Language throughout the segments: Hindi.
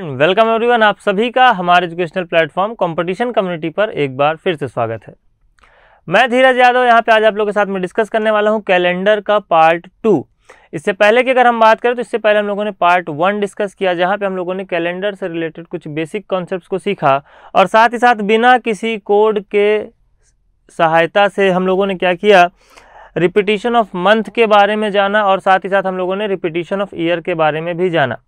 एंड वेलकम एवरीवन आप सभी का हमारे एजुकेशनल प्लेटफॉर्म कंपटीशन कम्युनिटी पर एक बार फिर से स्वागत है मैं धीरज यादव यहाँ पे आज आप लोगों के साथ में डिस्कस करने वाला हूँ कैलेंडर का पार्ट टू इससे पहले की अगर हम बात करें तो इससे पहले हम लोगों ने पार्ट वन डिस्कस किया जहाँ पे हम लोगों ने कैलेंडर से रिलेटेड कुछ बेसिक कॉन्सेप्ट को सीखा और साथ ही साथ बिना किसी कोड के सहायता से हम लोगों ने क्या किया रिपीटिशन ऑफ मंथ के बारे में जाना और साथ ही साथ हम लोगों ने रिपीटिशन ऑफ ईयर के बारे में भी जाना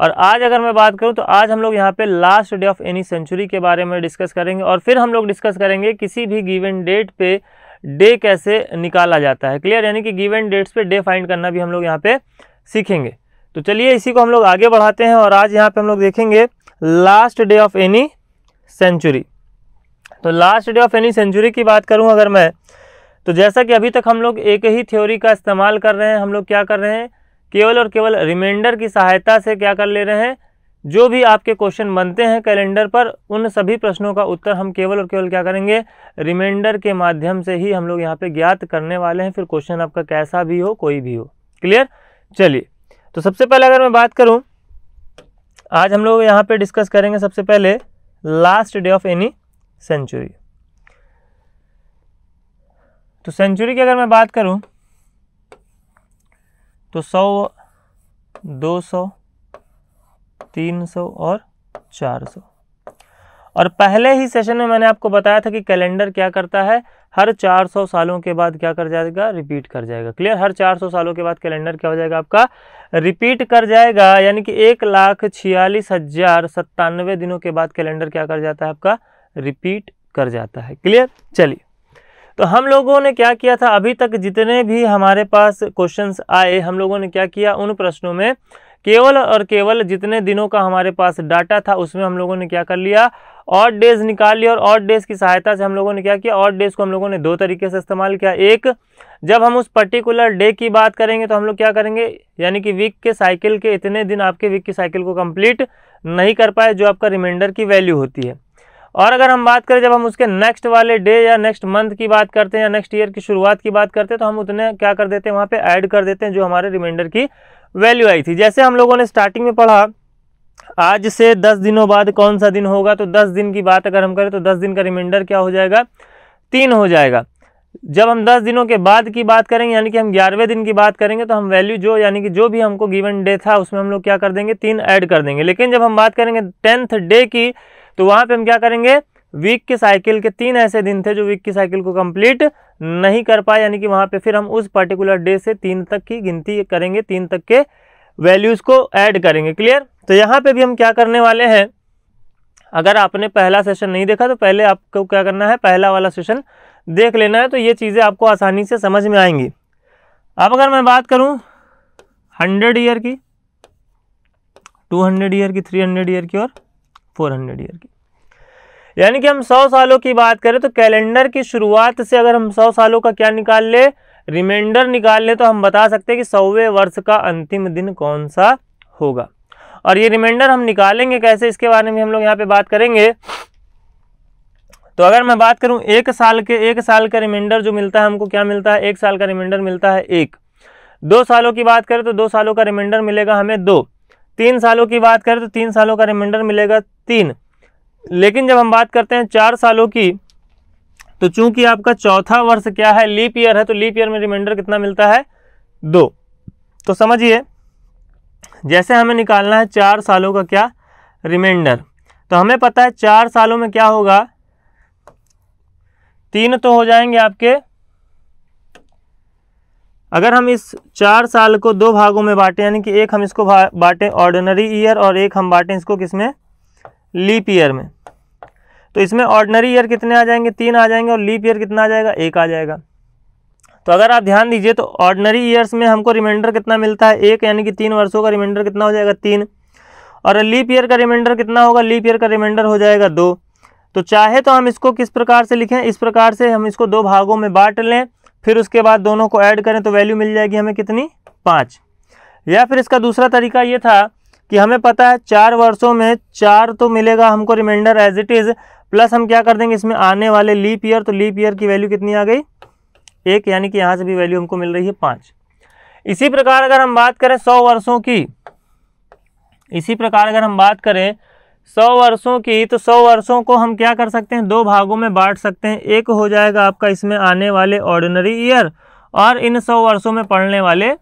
और आज अगर मैं बात करूं तो आज हम लोग यहाँ पे last day of any century के बारे में डिस्कस करेंगे और फिर हम लोग डिस्कस करेंगे किसी भी गिवन डेट पे डे कैसे निकाला जाता है क्लियर यानी कि गिवन डेट्स पे डे फाइंड करना भी हम लोग यहाँ पे सीखेंगे तो चलिए इसी को हम लोग आगे बढ़ाते हैं और आज यहाँ पर हम लोग देखेंगे last day of any century तो last day of any century की बात करूँ अगर मैं तो जैसा कि अभी तक हम लोग एक ही थ्योरी का इस्तेमाल कर रहे हैं हम लोग क्या कर रहे हैं केवल और केवल रिमाइंडर की सहायता से क्या कर ले रहे हैं जो भी आपके क्वेश्चन बनते हैं कैलेंडर पर उन सभी प्रश्नों का उत्तर हम केवल और केवल क्या करेंगे रिमाइंडर के माध्यम से ही हम लोग यहाँ पे ज्ञात करने वाले हैं फिर क्वेश्चन आपका कैसा भी हो कोई भी हो क्लियर चलिए तो सबसे पहले अगर मैं बात करूँ आज हम लोग यहाँ पर डिस्कस करेंगे सबसे पहले last day of any century तो सेंचुरी की अगर मैं बात करूं तो सौ दो सौ तीन सौ और चार सौ और पहले ही सेशन में मैंने आपको बताया था कि कैलेंडर क्या करता है हर 400 सालों के बाद क्या कर जाएगा रिपीट कर जाएगा क्लियर हर 400 सालों के बाद कैलेंडर क्या हो जाएगा आपका रिपीट कर जाएगा यानी कि एक लाख छियालीस हजार सत्तानवे दिनों के बाद कैलेंडर क्या कर जाता है आपका रिपीट कर जाता है क्लियर चलिए तो हम लोगों ने क्या किया था अभी तक जितने भी हमारे पास क्वेश्चंस आए हम लोगों ने क्या किया उन प्रश्नों में केवल और केवल जितने दिनों का हमारे पास डाटा था उसमें हम लोगों ने क्या कर लिया और डेज निकाल लिया और ऑट डेज की सहायता से हम लोगों ने क्या किया और डेज को हम लोगों ने दो तरीके से इस्तेमाल किया एक जब हम उस पर्टिकुलर डे की बात करेंगे तो हम लोग क्या करेंगे यानी कि वीक के साइकिल के इतने दिन आपके वीक की साइकिल को कंप्लीट नहीं कर पाए जो आपका रिमाइंडर की वैल्यू होती है और अगर हम बात करें जब हम उसके नेक्स्ट वाले डे या नेक्स्ट मंथ की बात करते हैं या नेक्स्ट ईयर की शुरुआत की बात करते हैं तो हम उतने क्या कर देते हैं वहाँ पे ऐड कर देते हैं जो हमारे रिमाइंडर की वैल्यू आई थी जैसे हम लोगों ने स्टार्टिंग में पढ़ा आज से दस दिनों बाद कौन सा दिन होगा तो दस दिन की बात अगर हम करें तो दस दिन का रिमाइंडर क्या हो जाएगा तीन हो जाएगा जब हम दस दिनों के बाद की बात करेंगे यानी कि हम ग्यारहवें दिन की बात करेंगे तो हम वैल्यू जो यानी कि जो भी हमको गिवन डे था उसमें हम लोग क्या कर देंगे तीन ऐड कर देंगे लेकिन जब हम बात करेंगे टेंथ डे की तो वहां पे हम क्या करेंगे वीक की साइकिल के तीन ऐसे दिन थे जो वीक की साइकिल को कंप्लीट नहीं कर पाए यानी कि वहां पे फिर हम उस पर्टिकुलर डे से तीन तक की गिनती करेंगे तीन तक के वैल्यूज को ऐड करेंगे क्लियर तो यहाँ पे भी हम क्या करने वाले हैं अगर आपने पहला सेशन नहीं देखा तो पहले आपको क्या करना है पहला वाला सेशन देख लेना है तो ये चीज़ें आपको आसानी से समझ में आएंगी अब अगर मैं बात करूं हंड्रेड ईयर की टू हंड्रेड ईयर की थ्री हंड्रेड ईयर की और फोर हंड्रेड ईयर की यानी कि हम सौ सालों की बात करें तो कैलेंडर की शुरुआत से अगर हम सौ सालों का क्या निकाल ले रिमाइंडर निकाल ले तो हम बता सकते हैं कि सौवे वर्ष का अंतिम दिन कौन सा होगा और ये रिमाइंडर हम निकालेंगे कैसे इसके बारे में हम लोग यहाँ पे बात करेंगे तो अगर मैं बात करूँ एक साल के एक साल का रिमाइंडर जो मिलता है हमको क्या मिलता है एक साल का रिमाइंडर मिलता है एक दो सालों की बात करें तो दो सालों का रिमाइंडर मिलेगा हमें दो तीन सालों की बात करें तो तीन सालों का रिमाइंडर मिलेगा तीन लेकिन जब हम बात करते हैं चार सालों की तो चूंकि आपका चौथा वर्ष क्या है लीप ईयर है तो लीप ईयर में रिमाइंडर कितना मिलता है दो तो समझिए जैसे हमें निकालना है चार सालों का क्या रिमाइंडर तो हमें पता है चार सालों में क्या होगा तीन तो हो जाएंगे आपके अगर हम इस चार साल को दो भागों में बांटें यानी कि एक हम इसको बांटें ऑर्डनरी ईयर और एक हम बांटें इसको किसमें लीप ईयर में तो इसमें ऑर्डनरी ईयर कितने आ जाएंगे तीन आ जाएंगे और लीप ईयर कितना आ जाएगा एक आ जाएगा तो अगर आप ध्यान दीजिए तो ऑर्डनरी ईयर्स में हमको रिमाइंडर कितना मिलता है एक यानी कि तीन वर्षों का रिमाइंडर कितना हो जाएगा तीन और लीप ईयर का रिमाइंडर कितना होगा लीप ईयर का रिमाइंडर हो जाएगा दो तो चाहे तो हम इसको किस प्रकार से लिखें इस प्रकार से हम इसको दो भागों में बांट लें फिर उसके बाद दोनों को ऐड करें तो वैल्यू मिल जाएगी हमें कितनी पाँच या फिर इसका दूसरा तरीका ये था कि हमें पता है चार वर्षों में चार तो मिलेगा हमको reminder as it is plus हम क्या कर देंगे इसमें आने वाले लीप ईयर तो लीप ईयर की वैल्यू कितनी आ गई एक यानी कि यहाँ से भी वैल्यू हमको मिल रही है पाँच इसी प्रकार अगर हम बात करें सौ वर्षों की इसी प्रकार अगर हम बात करें सौ वर्षों की तो सौ वर्षों को हम क्या कर सकते हैं दो भागों में बांट सकते हैं एक हो जाएगा आपका इसमें आने वाले ऑर्डिनरी ईयर और इन सौ वर्षों में पढ़ने वाले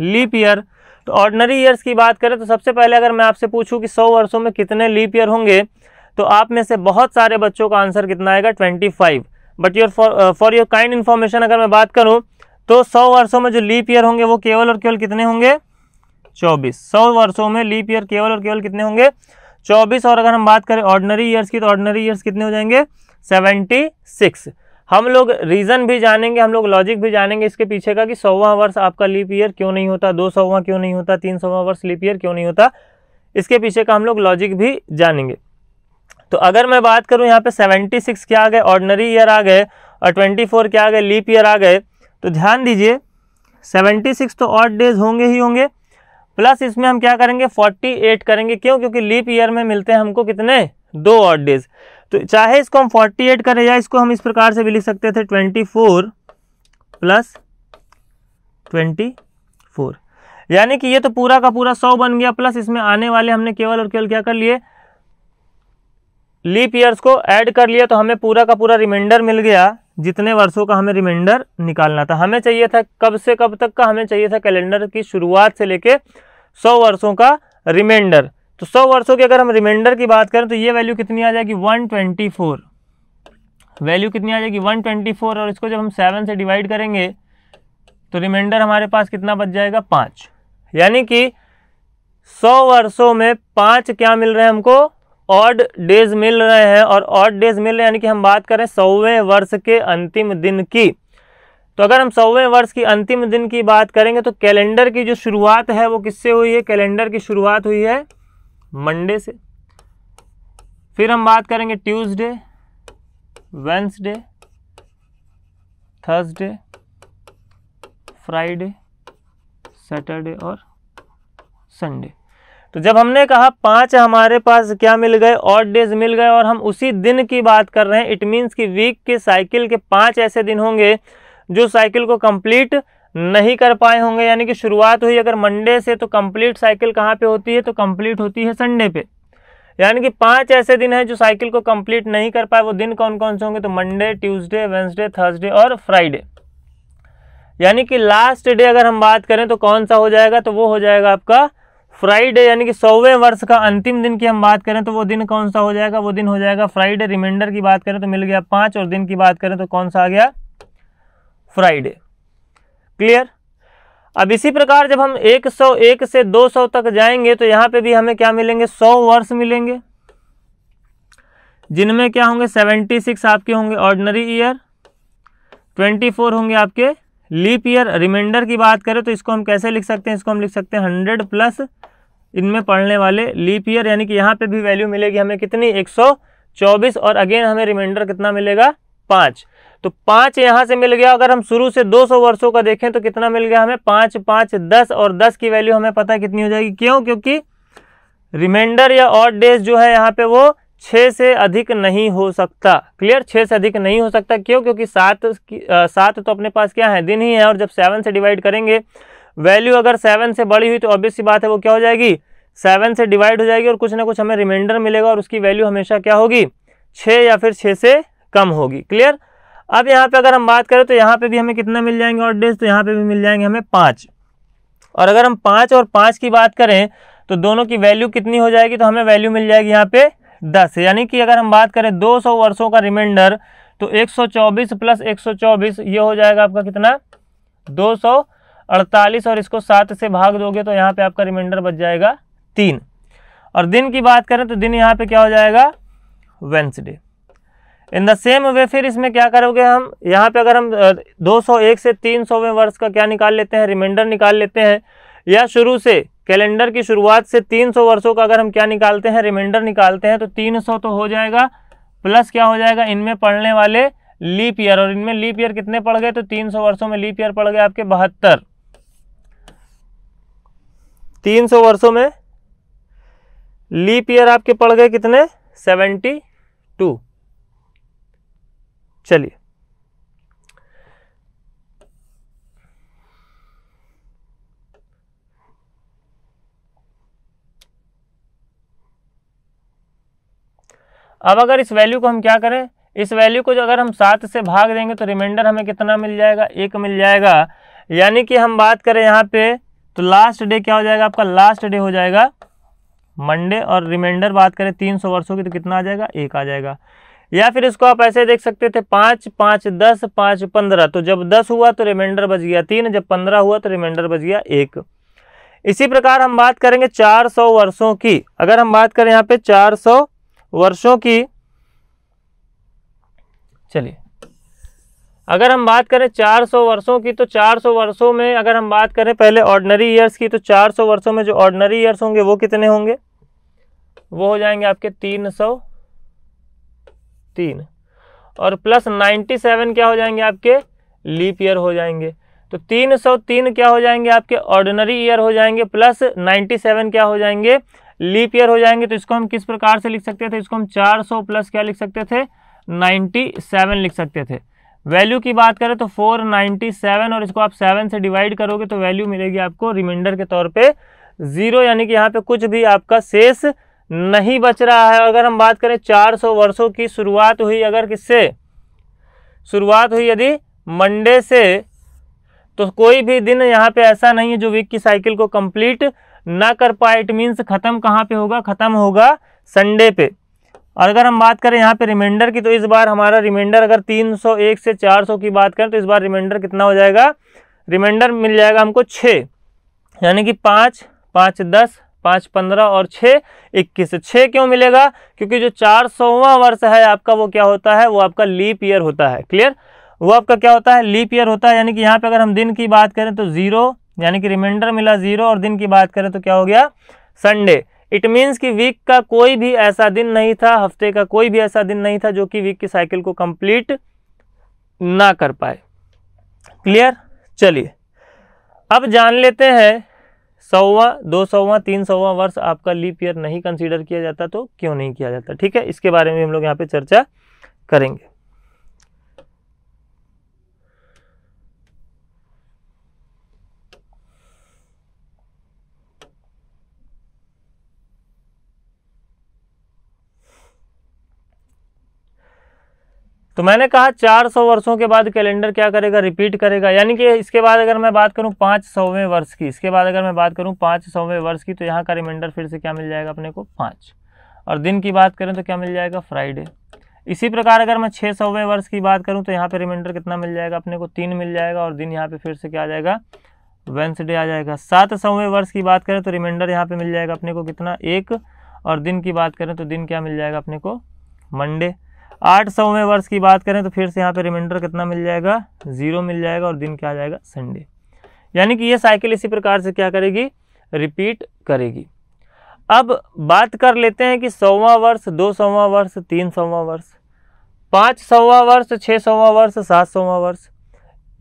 लीप ईयर तो ऑर्डिनरी ईयर्स की बात करें तो सबसे पहले अगर मैं आपसे पूछूं कि सौ वर्षों में कितने लीप ईयर होंगे तो आप में से बहुत सारे बच्चों का आंसर कितना आएगा twenty five but your for your kind information अगर मैं बात करूँ तो सौ वर्षों में जो लीप ईयर होंगे वो केवल और केवल कितने होंगे चौबीस सौ वर्षों में लीप ईयर केवल और केवल कितने होंगे चौबीस और अगर हम बात करें ऑर्डनरी ईयर्स की तो ऑर्डनरी ईयर्स कितने हो जाएंगे सेवेंटी सिक्स हम लोग रीज़न भी जानेंगे हम लोग लॉजिक भी जानेंगे इसके पीछे का कि सौवा वर्ष आपका लीप ईयर क्यों नहीं होता दो सौवा क्यों नहीं होता तीन सौवा वर्ष लीप ईयर क्यों नहीं होता इसके पीछे का हम लोग लॉजिक भी जानेंगे तो अगर मैं बात करूं यहाँ पे 76 क्या आ गए ऑर्डनरी ईयर आ गए और 24 क्या आ गए लीप ईयर आ गए तो ध्यान दीजिए 76 तो ऑट डेज होंगे ही होंगे प्लस इसमें हम क्या करेंगे 48 करेंगे क्यों क्योंकि लीप ईयर में मिलते हैं हमको कितने दो ऑड डेज तो चाहे इसको हम 48 करें या इसको हम इस प्रकार से भी लिख सकते थे 24 फोर प्लस ट्वेंटी फोर यानी कि ये तो पूरा का पूरा सौ बन गया प्लस इसमें आने वाले हमने केवल और केवल क्या कर लिए लीप ईयर्स को ऐड कर लिया तो हमें पूरा का पूरा रिमाइंडर मिल गया जितने वर्षों का हमें रिमाइंडर निकालना था हमें चाहिए था कब से कब तक का हमें चाहिए था कैलेंडर की शुरुआत से लेके सौ वर्षों का रिमाइंडर तो सौ वर्षों की अगर हम रिमाइंडर की बात करें तो ये वैल्यू कितनी आ जाएगी वन ट्वेंटी फोर वैल्यू कितनी आ जाएगी वन ट्वेंटी फोर और इसको जब हम सेवन से डिवाइड करेंगे तो रिमाइंडर हमारे पास कितना बच जाएगा पाँच यानी कि सौ वर्षों में पाँच क्या मिल रहे हैं हमको ऑड डेज मिल रहे हैं और ऑड डेज मिल रहे हैं यानी कि हम बात करें सौवें वर्ष के अंतिम दिन की तो अगर हम सौवें वर्ष की अंतिम दिन की बात करेंगे तो कैलेंडर की जो शुरुआत है वो किससे हुई है कैलेंडर की शुरुआत हुई है मंडे से फिर हम बात करेंगे Tuesday Wednesday Thursday Friday Saturday और संडे तो जब हमने कहा पाँच हमारे पास क्या मिल गए और डेज मिल गए और हम उसी दिन की बात कर रहे हैं इट मीन्स कि वीक के साइकिल के पाँच ऐसे दिन होंगे जो साइकिल को कंप्लीट नहीं कर पाए होंगे यानी कि शुरुआत हुई अगर मंडे से तो कंप्लीट साइकिल कहाँ पे होती है तो कंप्लीट होती है संडे पे यानी कि पांच ऐसे दिन हैं जो साइकिल को कंप्लीट नहीं कर पाए वो दिन कौन कौन से होंगे तो मंडे ट्यूसडे वेंसडे थर्सडे और फ्राइडे यानी कि लास्ट डे अगर हम बात करें तो कौन सा हो जाएगा तो वो हो जाएगा आपका फ्राइडे यानी कि सौवें वर्ष का अंतिम दिन की हम बात करें तो वो दिन कौन सा हो जाएगा वो दिन हो जाएगा फ्राइडे रिमाइंडर की बात करें तो मिल गया पाँच और दिन की बात करें तो कौन सा आ गया फ्राइडे क्लियर अब इसी प्रकार जब हम 101 से 200 तक जाएंगे तो यहाँ पे भी हमें क्या मिलेंगे 100 वर्ष मिलेंगे जिनमें क्या होंगे 76 आपके होंगे ऑर्डनरी ईयर 24 होंगे आपके लीप ईयर रिमाइंडर की बात करें तो इसको हम कैसे लिख सकते हैं इसको हम लिख सकते हैं हंड्रेड प्लस इनमें पढ़ने वाले लीप ईयर यानी कि यहाँ पे भी वैल्यू मिलेगी हमें कितनी एक सौ चौबीस और अगेन हमें रिमाइंडर कितना मिलेगा पाँच तो पाँच यहाँ से मिल गया अगर हम शुरू से दो सौ वर्षों का देखें तो कितना मिल गया हमें पाँच पाँच दस और दस की वैल्यू हमें पता है कितनी हो जाएगी क्यों क्योंकि रिमाइंडर या और डेज जो है यहाँ पे वो छः से अधिक नहीं हो सकता क्लियर छः से अधिक नहीं हो सकता क्यों क्योंकि सात सात तो अपने पास क्या है दिन ही है और जब सेवन से डिवाइड करेंगे वैल्यू अगर सेवन से बड़ी हुई तो ऑब्वियस सी बात है वो क्या हो जाएगी सेवन से डिवाइड हो जाएगी और कुछ ना कुछ हमें रिमाइंडर मिलेगा और उसकी वैल्यू हमेशा क्या होगी छः या फिर छः से कम होगी क्लियर अब यहाँ पर अगर हम बात करें तो यहाँ पर भी हमें कितना मिल जाएंगे ऑड डेज तो यहाँ पर भी मिल जाएंगे हमें पाँच और अगर हम पाँच और पाँच की बात करें तो दोनों की वैल्यू कितनी हो जाएगी तो हमें वैल्यू मिल जाएगी यहाँ पे दस यानी कि अगर हम बात करें दो सौ वर्षों का रिमाइंडर तो एक सौ चौबीस प्लस एक सौ चौबीस ये हो जाएगा आपका कितना दो सौ अड़तालीस और इसको सात से भाग दोगे तो यहाँ पे आपका रिमाइंडर बच जाएगा तीन और दिन की बात करें तो दिन यहाँ पे क्या हो जाएगा Wednesday in the same way फिर इसमें क्या करोगे हम यहाँ पे अगर हम 201 से 300वें वर्ष का क्या निकाल लेते हैं रिमाइंडर निकाल लेते हैं या शुरू से कैलेंडर की शुरुआत से 300 वर्षों का अगर हम क्या निकालते हैं रिमाइंडर निकालते हैं तो 300 तो हो जाएगा प्लस क्या हो जाएगा इनमें पढ़ने वाले लीप ईयर और इनमें लीप ईयर कितने पड़ गए तो 300 वर्षों में लीप ईयर पड़ गए आपके बहत्तर 300 वर्षों में लीप ईयर आपके पड़ गए कितने 72 चलिए अब अगर इस वैल्यू को हम क्या करें इस वैल्यू को जो अगर हम सात से भाग देंगे तो रिमाइंडर हमें कितना मिल जाएगा एक मिल जाएगा यानी कि हम बात करें यहाँ पे तो लास्ट डे क्या हो जाएगा आपका लास्ट डे हो जाएगा मंडे और रिमाइंडर बात करें तीन सौ वर्षों की तो कितना आ जाएगा एक आ जाएगा या फिर इसको आप ऐसे देख सकते थे पाँच पाँच दस पाँच पंद्रह तो जब दस हुआ तो रिमाइंडर बच गया तीन जब पंद्रह हुआ तो रिमाइंडर बच गया एक इसी प्रकार हम बात करेंगे चार सौ वर्षों की अगर हम बात करें यहाँ पे चार सौ वर्षों की चलिए अगर हम बात करें 400 वर्षों की तो 400 वर्षों में अगर हम बात करें पहले ऑर्डनरी ईयर्स की तो 400 वर्षों में जो ऑर्डनरी ईयर्स होंगे वो कितने होंगे वो हो जाएंगे आपके तीन सौ तीन और प्लस 97 क्या हो जाएंगे आपके लीप ईयर हो जाएंगे तो 303 क्या हो जाएंगे आपके ऑर्डनरी ईयर हो जाएंगे प्लस 97 क्या हो जाएंगे लीप ईयर हो जाएंगे तो इसको हम किस प्रकार से लिख सकते थे इसको हम 400 प्लस क्या लिख सकते थे 97 लिख सकते थे वैल्यू की बात करें तो 497 और इसको आप 7 से डिवाइड करोगे तो वैल्यू मिलेगी आपको रिमाइंडर के तौर पे ज़ीरो यानी कि यहाँ पे कुछ भी आपका शेष नहीं बच रहा है अगर हम बात करें सौ वर्षों की शुरुआत हुई अगर किससे शुरुआत हुई यदि मंडे से तो कोई भी दिन यहाँ पे ऐसा नहीं है जो वीक की साइकिल को कंप्लीट ना कर पाए इट मीन्स ख़त्म कहाँ पे होगा ख़त्म होगा संडे पे और अगर हम बात करें यहाँ पे रिमाइंडर की तो इस बार हमारा रिमाइंडर अगर 301 से 400 की बात करें तो इस बार रिमाइंडर कितना हो जाएगा रिमाइंडर मिल जाएगा हमको छः यानी कि पाँच पाँच दस पाँच पंद्रह और छः इक्कीस छः क्यों मिलेगा क्योंकि जो चार सौवा वर्ष है आपका वो क्या होता है वो आपका लीप ईयर होता है क्लियर वो आपका क्या होता है लीप ईयर होता है यानी कि यहाँ पे अगर हम दिन की बात करें तो ज़ीरो यानी कि रिमाइंडर मिला जीरो और दिन की बात करें तो क्या हो गया संडे इट मीन्स कि वीक का कोई भी ऐसा दिन नहीं था हफ्ते का कोई भी ऐसा दिन नहीं था जो कि वीक की साइकिल को कंप्लीट ना कर पाए क्लियर चलिए अब जान लेते हैं सौवा दो सौवा तीन सौवा वर्ष आपका लीप ईयर नहीं कंसीडर किया जाता तो क्यों नहीं किया जाता ठीक है इसके बारे में हम लोग यहाँ पे चर्चा करेंगे तो मैंने कहा 400 वर्षों के बाद कैलेंडर क्या करेगा रिपीट करेगा यानी कि इसके बाद अगर मैं बात करूं पाँच सौवें वर्ष की इसके बाद अगर मैं बात करूं पाँच सौवें वर्ष की तो यहाँ का रिमाइंडर फिर से क्या मिल जाएगा अपने को पाँच और दिन की बात करें तो क्या मिल जाएगा फ्राइडे इसी प्रकार अगर मैं छः सौवें वर्ष की बात करूँ तो यहाँ पर रिमाइंडर कितना मिल जाएगा अपने को तीन मिल जाएगा और दिन यहाँ पर फिर से क्या आ जाएगा वेंसडे आ जाएगा सात सौवें वर्ष की बात करें तो रिमाइंडर यहाँ पर मिल जाएगा अपने को कितना एक और दिन की बात करें तो दिन क्या मिल जाएगा अपने को मंडे आठ सौवें वर्ष की बात करें तो फिर से यहाँ पे रिमाइंडर कितना मिल जाएगा ज़ीरो मिल जाएगा और दिन क्या आ जाएगा संडे यानी कि ये साइकिल इसी प्रकार से क्या करेगी रिपीट करेगी अब बात कर लेते हैं कि सौवा वर्ष दो सौवा वर्ष तीन सौवा वर्ष पाँच सौवा वर्ष छः सौवा वर्ष सात सौवा वर्ष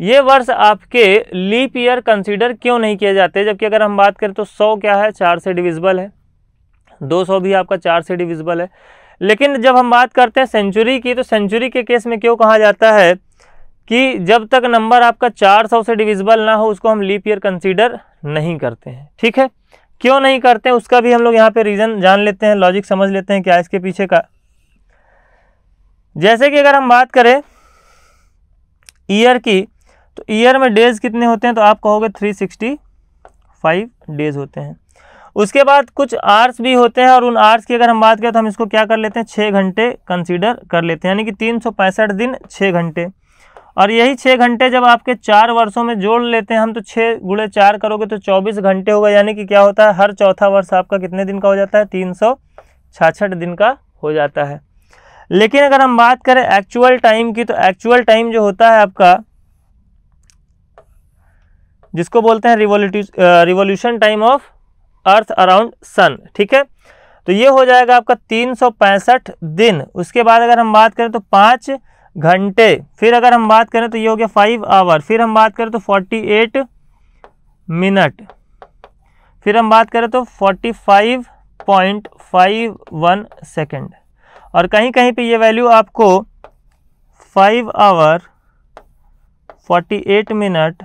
ये वर्ष आपके लीप ईयर कंसीडर क्यों नहीं किए जाते जबकि अगर हम बात करें तो सौ क्या है चार से डिविजिबल है दो सौ भी आपका चार से डिविजिबल है लेकिन जब हम बात करते हैं सेंचुरी की तो सेंचुरी के केस में क्यों कहा जाता है कि जब तक नंबर आपका 400 से डिविजिबल ना हो उसको हम लीप ईयर कंसीडर नहीं करते हैं ठीक है क्यों नहीं करते हैं उसका भी हम लोग यहाँ पे रीज़न जान लेते हैं लॉजिक समझ लेते हैं क्या इसके पीछे का जैसे कि अगर हम बात करें ईयर की तो ईयर में डेज़ कितने होते हैं तो आप कहोगे थ्री सिक्सटी फाइव डेज़ होते हैं उसके बाद कुछ आर्स भी होते हैं और उन आर्स की अगर हम बात करें तो हम इसको क्या कर लेते हैं छः घंटे कंसीडर कर लेते हैं यानी कि तीन सौ पैंसठ दिन छः घंटे और यही छः घंटे जब आपके चार वर्षों में जोड़ लेते हैं हम तो छः गुड़े चार करोगे तो चौबीस घंटे होगा यानी कि क्या होता है हर चौथा वर्ष आपका कितने दिन का हो जाता है तीन सौ छाछठ दिन का हो जाता है लेकिन अगर हम बात करें एक्चुअल टाइम की तो एक्चुअल टाइम जो होता है आपका जिसको बोलते हैं revolution time of earth around sun ठीक है तो ये हो जाएगा आपका तीन दिन उसके बाद अगर हम बात करें तो पाँच घंटे फिर अगर हम बात करें तो ये हो गया फाइव आवर फिर हम बात करें तो फोर्टी एट मिनट फिर हम बात करें तो forty five point five one second और कहीं कहीं पे ये वैल्यू आपको five hour forty eight minute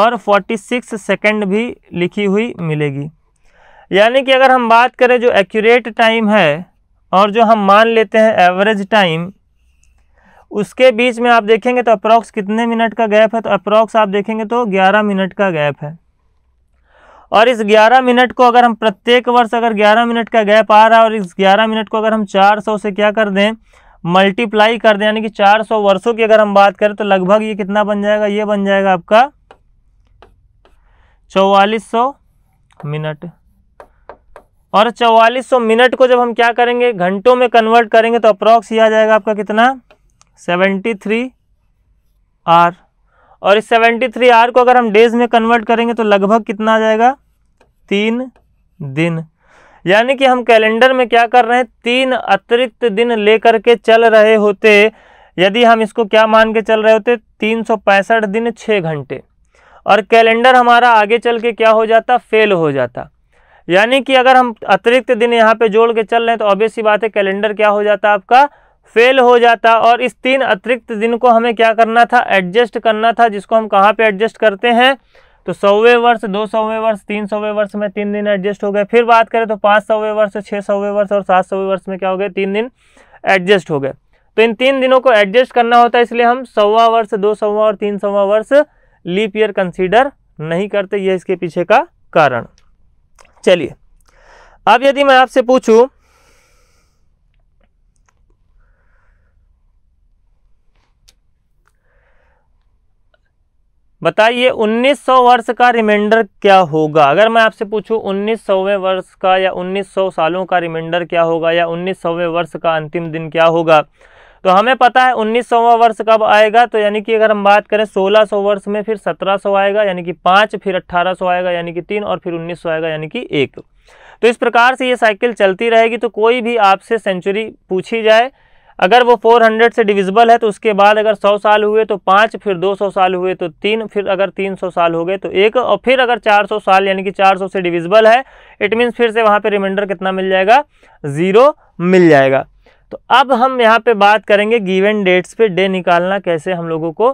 और 46 सेकंड भी लिखी हुई मिलेगी यानी कि अगर हम बात करें जो एक्यूरेट टाइम है और जो हम मान लेते हैं एवरेज टाइम उसके बीच में आप देखेंगे तो अप्रॉक्स कितने मिनट का गैप है तो अप्रॉक्स आप देखेंगे तो 11 मिनट का गैप है और इस 11 मिनट को अगर हम प्रत्येक वर्ष अगर 11 मिनट का गैप आ रहा है और इस 11 मिनट को अगर हम 400 से क्या कर दें मल्टीप्लाई कर दें यानी कि 400 वर्षों की अगर हम बात करें तो लगभग ये कितना बन जाएगा ये बन जाएगा आपका चौवालीस सौ मिनट और चौवालीस सौ मिनट को जब हम क्या करेंगे घंटों में कन्वर्ट करेंगे तो अप्रॉक्स ये आ जाएगा आपका कितना सेवेंटी थ्री आर और इस सेवेंटी थ्री आर को अगर हम डेज में कन्वर्ट करेंगे तो लगभग कितना आ जाएगा तीन दिन यानी कि हम कैलेंडर में क्या कर रहे हैं तीन अतिरिक्त दिन लेकर के चल रहे होते यदि हम इसको क्या मान के चल रहे होते तीन सौ पैंसठ दिन छः घंटे और कैलेंडर हमारा आगे चल के क्या हो जाता फेल हो जाता यानी कि अगर हम अतिरिक्त दिन यहाँ पे जोड़ के चल रहे हैं तो ऑब्वियस ही बात है कैलेंडर क्या हो जाता आपका फेल हो जाता और इस तीन अतिरिक्त दिन को हमें क्या करना था एडजस्ट करना था जिसको हम कहाँ पे एडजस्ट करते हैं तो सौवे वर्ष दो सौवे वर्ष तीन सौवे वर्ष में तीन दिन एडजस्ट हो गए फिर बात करें तो पाँच सौवे वर्ष छः सौवे वर्ष और सात सौवे वर्ष में क्या हो गए तीन दिन एडजस्ट हो गए तो इन तीन दिनों को एडजस्ट करना होता है इसलिए हम सौवा वर्ष दो सौवा और तीन सौवा वर्ष लीप ईयर कंसीडर नहीं करते यह इसके पीछे का कारण चलिए अब यदि मैं आपसे पूछूं बताइए 1900 वर्ष का रिमाइंडर क्या होगा अगर मैं आपसे पूछूं 1900वें वर्ष का या 1900 सालों का रिमाइंडर क्या होगा या 1900वें वर्ष का अंतिम दिन क्या होगा तो हमें पता है उन्नीस वर्ष कब आएगा तो यानी कि अगर हम बात करें सोलह वर्ष में फिर सत्रह आएगा यानी कि पाँच फिर अट्ठारह आएगा यानी कि तीन और फिर उन्नीस आएगा यानी कि एक तो इस प्रकार से ये साइकिल चलती रहेगी तो कोई भी आपसे सेंचुरी पूछी जाए अगर वो 400 से डिविजिबल है तो उसके बाद अगर 100 साल हुए तो पाँच फिर 200 साल हुए तो तीन फिर अगर 300 साल हो गए तो एक और फिर अगर 400 साल यानी कि 400 से डिविजिबल है इट मीन्स फिर से वहाँ पे रिमाइंडर कितना मिल जाएगा ज़ीरो मिल जाएगा तो अब हम यहाँ पे बात करेंगे गिवन डेट्स पे डे निकालना कैसे हम लोगों को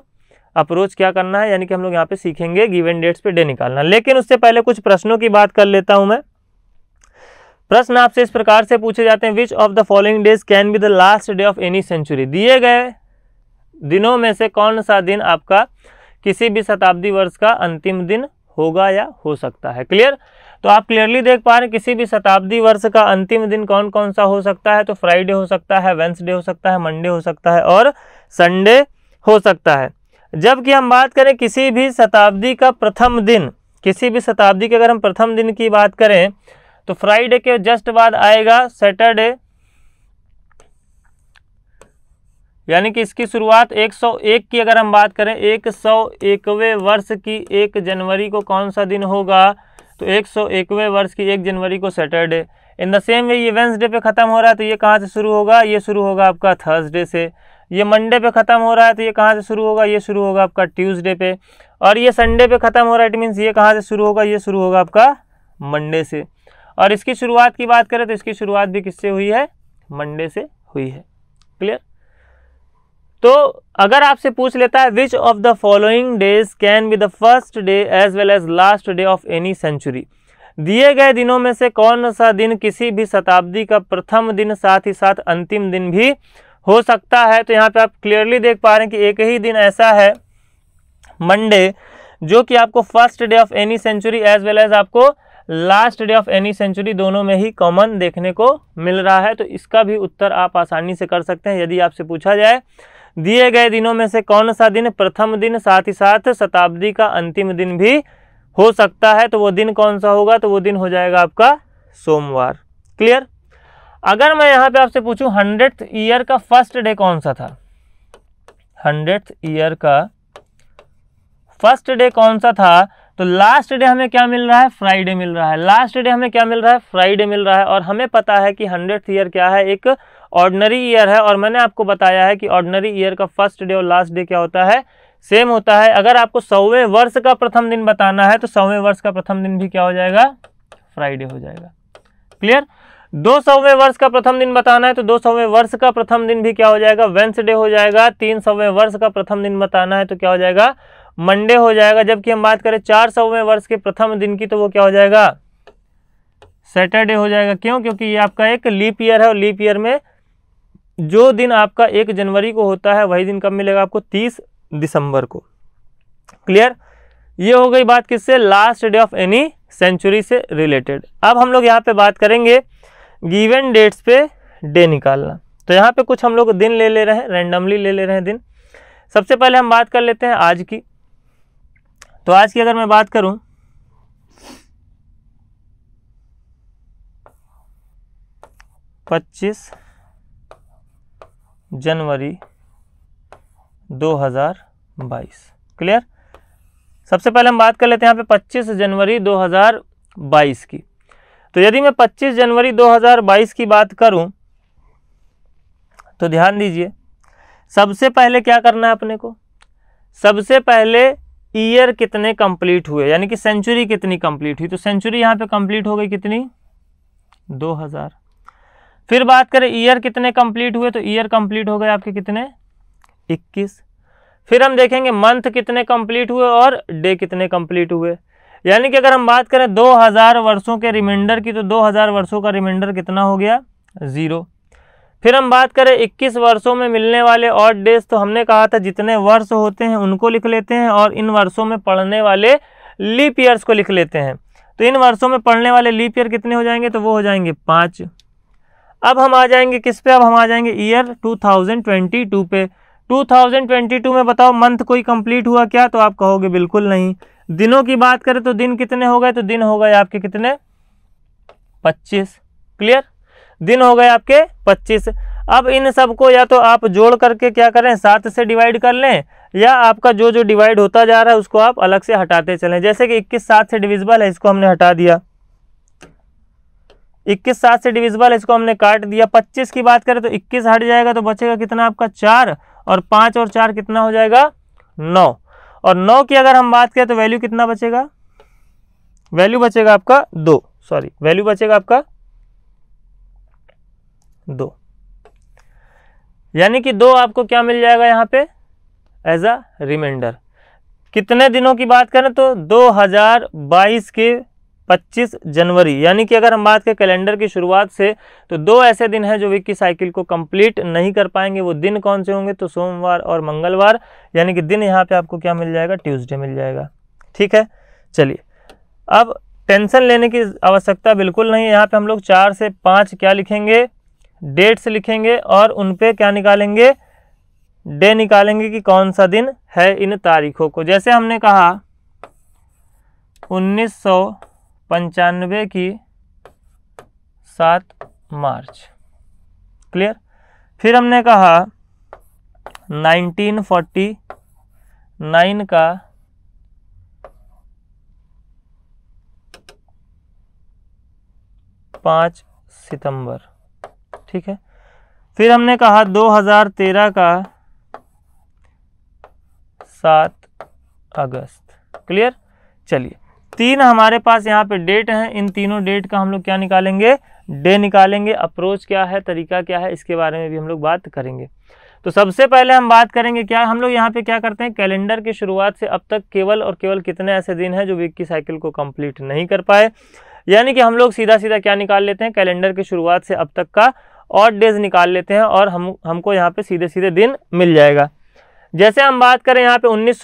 अप्रोच क्या करना है यानी कि हम लोग यहाँ पे सीखेंगे गिवन डेट्स पे डे निकालना लेकिन उससे पहले कुछ प्रश्नों की बात कर लेता हूँ मैं प्रश्न आपसे इस प्रकार से पूछे जाते हैं which of the following days can be the last day of any century दिए गए दिनों में से कौन सा दिन आपका किसी भी शताब्दी वर्ष का अंतिम दिन होगा या हो सकता है क्लियर तो आप क्लियरली देख पा रहे हैं किसी भी शताब्दी वर्ष का अंतिम दिन कौन कौन सा हो सकता है तो फ्राइडे हो सकता है वेंसडे हो सकता है मंडे हो सकता है और संडे हो सकता है जबकि हम बात करें किसी भी शताब्दी का प्रथम दिन किसी भी शताब्दी के अगर हम प्रथम दिन की बात करें तो फ्राइडे के जस्ट बाद आएगा सैटरडे यानी कि इसकी शुरुआत 101 की अगर हम बात करें एक सौ वर्ष की एक जनवरी को कौन सा दिन होगा तो एक सौ एकवें वर्ष की एक जनवरी को Saturday in the same way ये वेंसडे पे ख़त्म हो रहा है तो ये कहाँ से शुरू होगा ये शुरू होगा आपका थर्सडे से ये मंडे पे ख़त्म हो रहा है तो ये कहाँ से शुरू होगा ये शुरू होगा आपका ट्यूसडे पे और ये संडे पे ख़त्म हो रहा है इट मीन्स ये कहाँ से शुरू होगा ये शुरू होगा आपका मंडे से और इसकी शुरुआत की बात करें तो इसकी शुरुआत भी किससे हुई है मंडे से हुई है क्लियर तो अगर आपसे पूछ लेता है which of the following days can be the first day as well as last day of any century दिए गए दिनों में से कौन सा दिन किसी भी शताब्दी का प्रथम दिन साथ ही साथ अंतिम दिन भी हो सकता है तो यहाँ पे आप क्लियरली देख पा रहे हैं कि एक ही दिन ऐसा है मंडे जो कि आपको first day of any century as well as आपको last day of any century दोनों में ही कॉमन देखने को मिल रहा है तो इसका भी उत्तर आप आसानी से कर सकते हैं यदि आपसे पूछा जाए दिए गए दिनों में से कौन सा दिन प्रथम दिन साथ ही साथ शताब्दी का अंतिम दिन भी हो सकता है तो वो दिन कौन सा होगा तो वो दिन हो जाएगा आपका सोमवार क्लियर अगर मैं यहाँ पे आपसे पूछूं हंड्रेड ईयर का फर्स्ट डे कौन सा था हंड्रेड ईयर का फर्स्ट डे कौन सा था तो लास्ट डे हमें क्या मिल रहा है फ्राइडे मिल रहा है लास्ट डे हमें क्या मिल रहा है फ्राइडे मिल रहा है और हमें पता है कि हंड्रेड ईयर क्या है एक ऑर्डनरी ईयर है और मैंने आपको बताया है कि ऑर्डनरी ईयर का फर्स्ट डे और लास्ट डे क्या होता है सेम होता है अगर आपको सौवें वर्ष का प्रथम दिन बताना है तो सौवें वर्ष का प्रथम दिन भी क्या हो जाएगा फ्राइडे हो जाएगा क्लियर दो सौवें वर्ष का प्रथम दिन बताना है तो दो सौवें वर्ष का प्रथम दिन भी क्या हो जाएगा वेंसडे हो जाएगा तीन सौवें वर्ष का प्रथम दिन बताना है तो क्या हो जाएगा मंडे हो जाएगा जबकि हम बात करें चार सौवें वर्ष के प्रथम दिन की तो वो क्या हो जाएगा सैटरडे हो जाएगा क्यों क्योंकि ये आपका एक लीप ईयर है और लीप ईयर में जो दिन आपका एक जनवरी को होता है वही दिन कब मिलेगा आपको तीस दिसंबर को क्लियर ये हो गई बात किससे last day of any century से रिलेटेड अब हम लोग यहाँ पे बात करेंगे गिवन डेट्स पे डे निकालना तो यहाँ पे कुछ हम लोग दिन ले ले रहे हैं रेंडमली ले ले रहे हैं दिन सबसे पहले हम बात कर लेते हैं आज की तो आज की अगर मैं बात करूँ पच्चीस जनवरी 2022 क्लियर सबसे पहले हम बात कर लेते हैं यहाँ पे 25 जनवरी 2022 की तो यदि मैं 25 जनवरी 2022 की बात करूँ तो ध्यान दीजिए सबसे पहले क्या करना है अपने को सबसे पहले ईयर कितने कंप्लीट हुए यानी कि सेंचुरी कितनी कंप्लीट हुई तो सेंचुरी यहाँ पे कंप्लीट हो गई कितनी फिर बात करें ईयर कितने कंप्लीट हुए तो ईयर कंप्लीट हो गए आपके कितने इक्कीस फिर हम देखेंगे मंथ कितने कंप्लीट हुए और डे कितने कंप्लीट हुए यानी कि अगर हम बात करें 2000 वर्षों के रिमाइंडर की तो 2000 वर्षों का रिमाइंडर कितना हो गया ज़ीरो फिर हम बात करें 21 वर्षों में मिलने वाले और डेज तो हमने कहा था जितने वर्ष होते हैं उनको लिख लेते हैं और इन वर्षों में पढ़ने वाले लीप ईयर्स को लिख लेते हैं तो इन वर्षों में पढ़ने वाले लीप ईयर कितने हो जाएंगे तो वो हो जाएंगे पाँच अब हम आ जाएंगे किस पे अब हम आ जाएंगे ईयर 2022 पे 2022 में बताओ मंथ कोई कंप्लीट हुआ क्या तो आप कहोगे बिल्कुल नहीं दिनों की बात करें तो दिन कितने हो गए तो दिन हो गए आपके कितने 25 क्लियर दिन हो गए आपके 25 अब इन सब को या तो आप जोड़ करके क्या करें सात से डिवाइड कर लें या आपका जो जो डिवाइड होता जा रहा है उसको आप अलग से हटाते चलें जैसे कि इक्कीस सात से डिविजिबल है इसको हमने हटा दिया इक्कीस सात से डिविजिबल इसको हमने काट दिया पच्चीस की बात करें तो इक्कीस हट जाएगा तो बचेगा कितना आपका चार और पाँच और चार कितना हो जाएगा नौ और नौ की अगर हम बात करें तो वैल्यू कितना बचेगा वैल्यू बचेगा आपका दो सॉरी वैल्यू बचेगा आपका दो यानी कि दो आपको क्या मिल जाएगा यहाँ पे एज अ रिमाइंडर कितने दिनों की बात करें तो 2022 के 25 जनवरी यानी कि अगर हम बात करें कैलेंडर की शुरुआत से तो दो ऐसे दिन हैं जो वीक की साइकिल को कंप्लीट नहीं कर पाएंगे वो दिन कौन से होंगे तो सोमवार और मंगलवार यानी कि दिन यहाँ पे आपको क्या मिल जाएगा ट्यूसडे मिल जाएगा ठीक है चलिए अब टेंशन लेने की आवश्यकता बिल्कुल नहीं है यहाँ पर हम लोग चार से पाँच क्या लिखेंगे डेट्स लिखेंगे और उन पर क्या निकालेंगे डे निकालेंगे कि कौन सा दिन है इन तारीखों को जैसे हमने कहा उन्नीस सौ पंचानवे की सात मार्च क्लियर फिर हमने कहा 1949 का पाँच सितंबर ठीक है फिर हमने कहा 2013 का सात अगस्त क्लियर चलिए तीन हमारे पास यहाँ पे डेट हैं इन तीनों डेट का हम लोग क्या निकालेंगे डे निकालेंगे अप्रोच क्या है तरीका क्या है इसके बारे में भी हम लोग बात करेंगे तो सबसे पहले हम बात करेंगे क्या हम लोग यहाँ पे क्या करते हैं कैलेंडर की शुरुआत से अब तक केवल और केवल कितने ऐसे दिन हैं जो वीक की साइकिल को कम्प्लीट नहीं कर पाए यानी कि हम लोग सीधा सीधा क्या निकाल लेते हैं कैलेंडर की शुरुआत से अब तक का और डेज निकाल लेते हैं और हम हमको यहाँ पे सीधे सीधे दिन मिल जाएगा जैसे हम बात करें यहाँ पे उन्नीस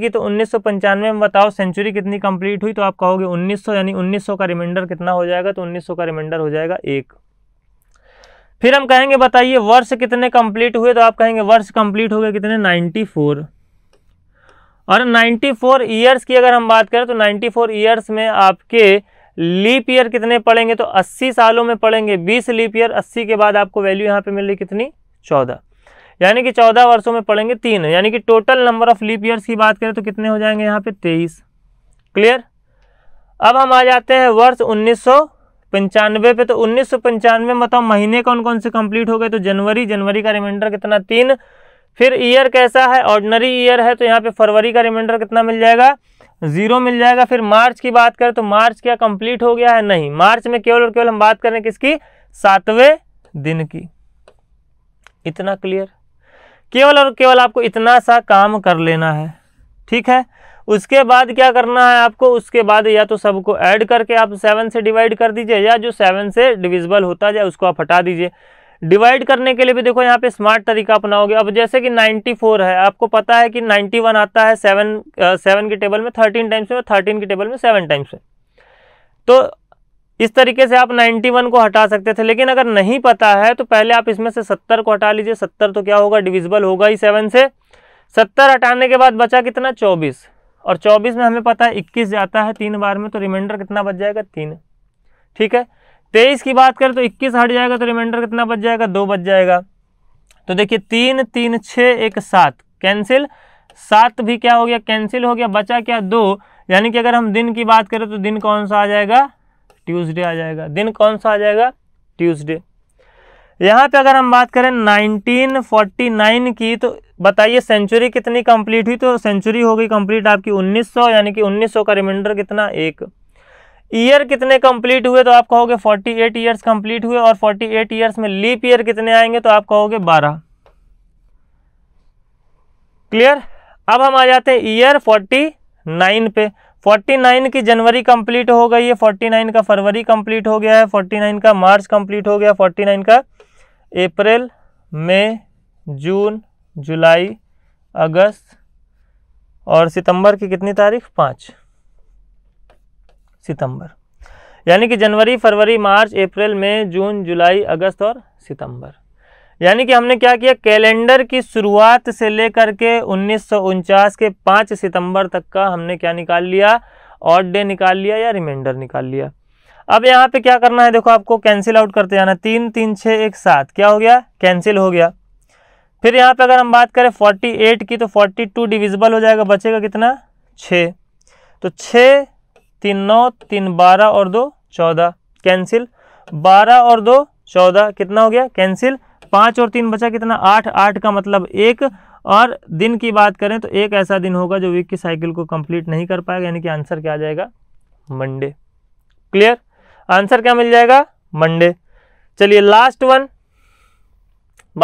की तो उन्नीस में बताओ सेंचुरी कितनी कंप्लीट हुई तो आप कहोगे 1900 यानी 1900 का रिमाइंडर कितना हो जाएगा तो 1900 का रिमाइंडर हो जाएगा एक फिर हम कहेंगे बताइए वर्ष कितने कंप्लीट हुए तो आप कहेंगे वर्ष कंप्लीट हो गए कितने 94 और 94 फोर ईयर्स की अगर हम बात करें तो 94 फोर ईयर्स में आपके लीप ईयर कितने पड़ेंगे तो 80 सालों में पड़ेंगे 20 लीप ईयर 80 के बाद आपको वैल्यू यहाँ पे मिल रही कितनी चौदह यानी कि चौदह वर्षों में पढ़ेंगे तीन यानी कि total number of leap years की बात करें तो कितने हो जाएंगे यहाँ पे तेईस क्लियर अब हम आ जाते हैं वर्ष उन्नीस पंचानवे पे तो उन्नीस सौ पंचानवे बताओ मतलब महीने कौन कौन से कंप्लीट हो गए तो जनवरी जनवरी का रिमाइंडर कितना तीन फिर ईयर कैसा है ऑर्डनरी ईयर है तो यहाँ पे फरवरी का रिमाइंडर कितना मिल जाएगा जीरो मिल जाएगा फिर मार्च की बात करें तो मार्च क्या कंप्लीट हो गया है नहीं मार्च में केवल और केवल हम बात करें किसकी सातवें दिन की इतना क्लियर केवल और केवल आपको इतना सा काम कर लेना है ठीक है उसके बाद क्या करना है आपको उसके बाद या तो सबको ऐड करके आप सेवन से डिवाइड कर दीजिए या जो सेवन से डिविजिबल होता जाए उसको आप हटा दीजिए डिवाइड करने के लिए भी देखो यहाँ पे स्मार्ट तरीका अपनाओगे अब जैसे कि 94 है आपको पता है कि 91 आता है सेवन सेवन के टेबल में थर्टीन टाइम्स में थर्टीन के टेबल में सेवन टाइम्स में तो इस तरीके से आप 91 को हटा सकते थे लेकिन अगर नहीं पता है तो पहले आप इसमें से 70 को हटा लीजिए 70 तो क्या होगा डिविजिबल होगा ही सेवन से 70 हटाने के बाद बचा कितना 24 और 24 में हमें पता है 21 जाता है तीन बार में तो रिमाइंडर कितना बच जाएगा तीन ठीक है तेईस की बात करें तो इक्कीस हट जाएगा तो रिमाइंडर कितना बच जाएगा दो बच जाएगा तो देखिए तीन तीन छः एक सात कैंसिल सात भी क्या हो गया कैंसिल हो गया बचा क्या दो यानी कि अगर हम दिन की बात करें तो दिन कौन सा आ जाएगा ट्यूसडे आ जाएगा दिन कौन सा आ जाएगा ट्यूसडे यहाँ पे अगर हम बात करें 1949 की तो बताइए सेंचुरी कितनी कंप्लीट हुई तो सेंचुरी हो गई कंप्लीट आपकी 1900 यानी कि 1900 का रिमाइंडर कितना एक ईयर कितने कंप्लीट हुए तो आप कहोगे 48 ईयर्स कंप्लीट हुए और 48 ईयर्स में लीप ईयर कितने आएंगे तो आप कहोगे 12 क्लियर अब हम आ जाते हैं ईयर 49 पे फोर्टी नाइन की जनवरी कंप्लीट हो गई है फोर्टी नाइन का फरवरी कंप्लीट हो गया है फोर्टी नाइन का मार्च कंप्लीट हो गया फोर्टी नाइन का अप्रैल मई जून जुलाई अगस्त और सितंबर की कितनी तारीख पाँच सितंबर यानी कि जनवरी फरवरी मार्च अप्रैल मई जून जुलाई अगस्त और सितंबर यानी कि हमने क्या किया कैलेंडर की शुरुआत से लेकर के उन्नीस के 5 सितंबर तक का हमने क्या निकाल लिया ऑड डे निकाल लिया या रिमाइंडर निकाल लिया अब यहाँ पे क्या करना है देखो आपको कैंसिल आउट करते जाना तीन तीन छः एक सात क्या हो गया कैंसिल हो गया फिर यहाँ पे अगर हम बात करें फोर्टी एट की तो फोर्टी टू डिविजिबल हो जाएगा बचेगा कितना छः तो छः तीन नौ तीन बारह और दो चौदह कैंसिल बारह और दो चौदह कितना हो गया कैंसिल पाँच और तीन बचा कितना आठ आठ का मतलब एक और दिन की बात करें तो एक ऐसा दिन होगा जो वीक की साइकिल को कंप्लीट नहीं कर पाएगा यानी कि आंसर क्या आ जाएगा मंडे क्लियर आंसर क्या मिल जाएगा मंडे चलिए लास्ट वन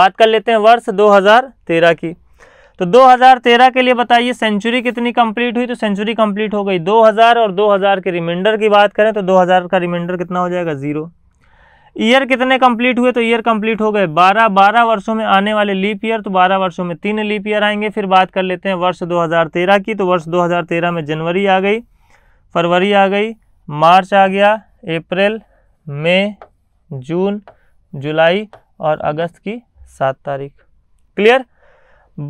बात कर लेते हैं वर्ष 2013 की तो 2013 के लिए बताइए सेंचुरी कितनी कंप्लीट हुई तो सेंचुरी कंप्लीट हो गई 2000 और 2000 के रिमाइंडर की बात करें तो 2000 का रिमाइंडर कितना हो जाएगा ज़ीरो ईयर कितने कंप्लीट हुए तो ईयर कंप्लीट हो गए बारह बारह वर्षों में आने वाले लीप ईयर तो बारह वर्षों में तीन लीप ईयर आएंगे फिर बात कर लेते हैं वर्ष 2013 की तो वर्ष 2013 में जनवरी आ गई फरवरी आ गई मार्च आ गया अप्रैल मई जून जुलाई और अगस्त की सात तारीख क्लियर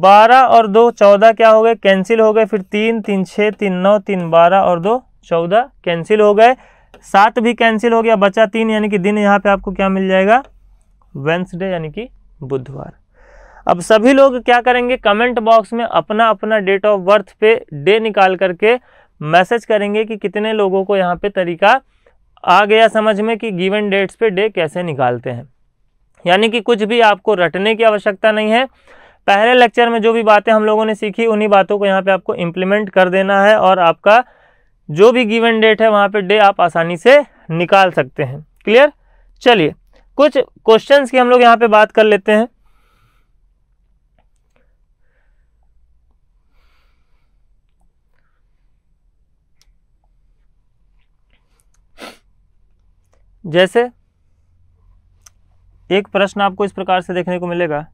बारह और दो चौदह क्या हो गए कैंसिल हो गए फिर तीन तीन छः तीन नौ तीन बारह और दो चौदह कैंसिल हो गए सात भी कैंसिल हो गया बचा तीन यानी कि दिन यहाँ पे आपको क्या मिल जाएगा वेंसडे यानी कि बुधवार अब सभी लोग क्या करेंगे कमेंट बॉक्स में अपना अपना डेट ऑफ बर्थ पे डे निकाल करके मैसेज करेंगे कि कितने लोगों को यहाँ पे तरीका आ गया समझ में कि गिवन डेट्स पे डे कैसे निकालते हैं यानी कि कुछ भी आपको रटने की आवश्यकता नहीं है पहले लेक्चर में जो भी बातें हम लोगों ने सीखी उन्हीं बातों को यहाँ पे आपको इम्प्लीमेंट कर देना है और आपका जो भी गिवन डेट है वहाँ पे डे आप आसानी से निकाल सकते हैं क्लियर चलिए कुछ क्वेश्चंस की हम लोग यहाँ पे बात कर लेते हैं जैसे एक प्रश्न आपको इस प्रकार से देखने को मिलेगा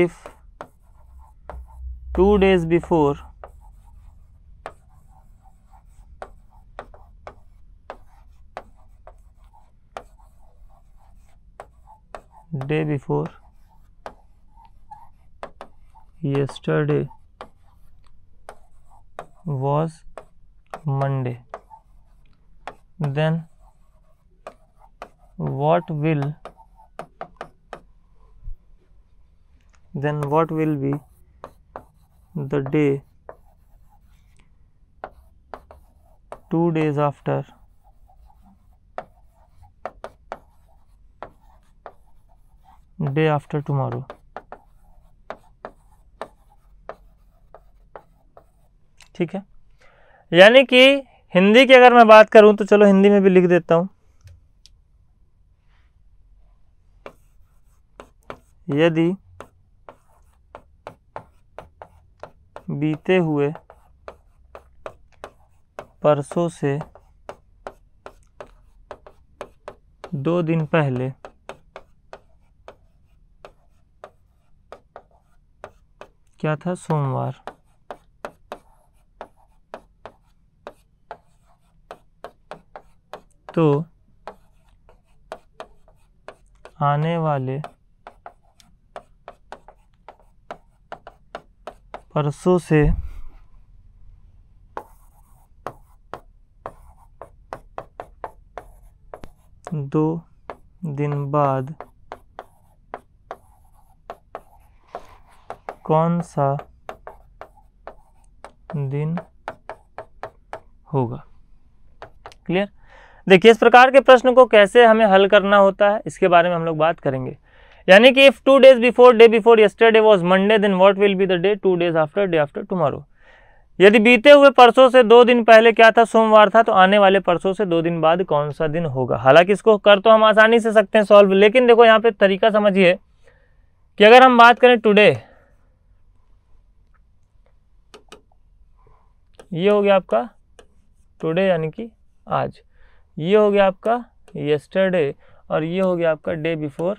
if two days before day before yesterday was Monday then what will then what will be the day two days after day after tomorrow ठीक है यानी कि हिंदी की अगर मैं बात करूं तो चलो हिंदी में भी लिख देता हूं यदि बीते हुए परसों से दो दिन पहले क्या था सोमवार तो आने वाले परसों से दो दिन बाद कौन सा दिन होगा क्लियर देखिए इस प्रकार के प्रश्न को कैसे हमें हल करना होता है इसके बारे में हम लोग बात करेंगे यानी कि if two days before day before yesterday was Monday दिन what will be the day two days after day after tomorrow यदि बीते हुए परसों से दो दिन पहले क्या था सोमवार था तो आने वाले परसों से दो दिन बाद कौन सा दिन होगा हालांकि इसको कर तो हम आसानी से सकते हैं सॉल्व लेकिन देखो यहाँ पे तरीका समझिए कि अगर हम बात करें टुडे ये हो गया आपका टुडे यानी कि आज ये हो गया आपका येस्टरडे और ये हो गया आपका डे बिफोर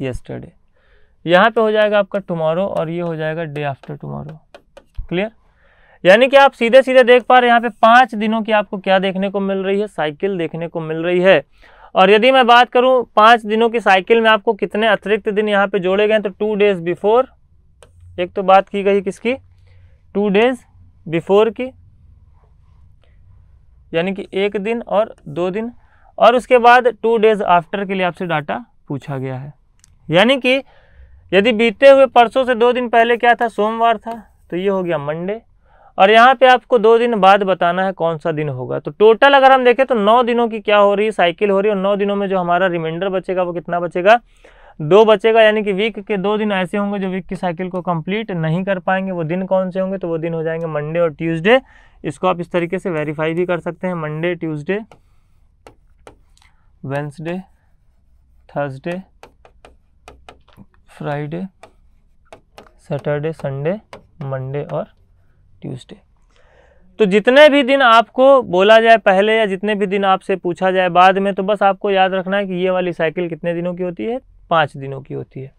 येस्टरडे यहाँ पे हो जाएगा आपका टुमारो और ये हो जाएगा डे आफ्टर टुमारो क्लियर यानी कि आप सीधे सीधे देख पा रहे हैं यहाँ पे पाँच दिनों की आपको क्या देखने को मिल रही है साइकिल देखने को मिल रही है और यदि मैं बात करूँ पाँच दिनों की साइकिल में आपको कितने अतिरिक्त दिन यहाँ पे जोड़े गए तो टू डेज बिफोर एक तो बात की गई किसकी टू डेज बिफोर की यानी कि एक दिन और दो दिन और उसके बाद टू डेज आफ्टर के लिए आपसे डाटा पूछा गया है यानी कि यदि बीते हुए परसों से दो दिन पहले क्या था सोमवार था तो ये हो गया मंडे और यहाँ पे आपको दो दिन बाद बताना है कौन सा दिन होगा तो टोटल अगर हम देखें तो नौ दिनों की क्या हो रही है साइकिल हो रही है और नौ दिनों में जो हमारा रिमाइंडर बचेगा वो कितना बचेगा दो बचेगा यानी कि वीक के दो दिन ऐसे होंगे जो वीक की साइकिल को कंप्लीट नहीं कर पाएंगे वो दिन कौन से होंगे तो वो दिन हो जाएंगे मंडे और ट्यूसडे इसको आप इस तरीके से वेरीफाई भी कर सकते हैं Monday Tuesday Wednesday Thursday Friday Saturday Sunday Monday और ट्यूसडे तो जितने भी दिन आपको बोला जाए पहले या जितने भी दिन आपसे पूछा जाए बाद में तो बस आपको याद रखना है कि ये वाली साइकिल कितने दिनों की होती है पाँच दिनों की होती है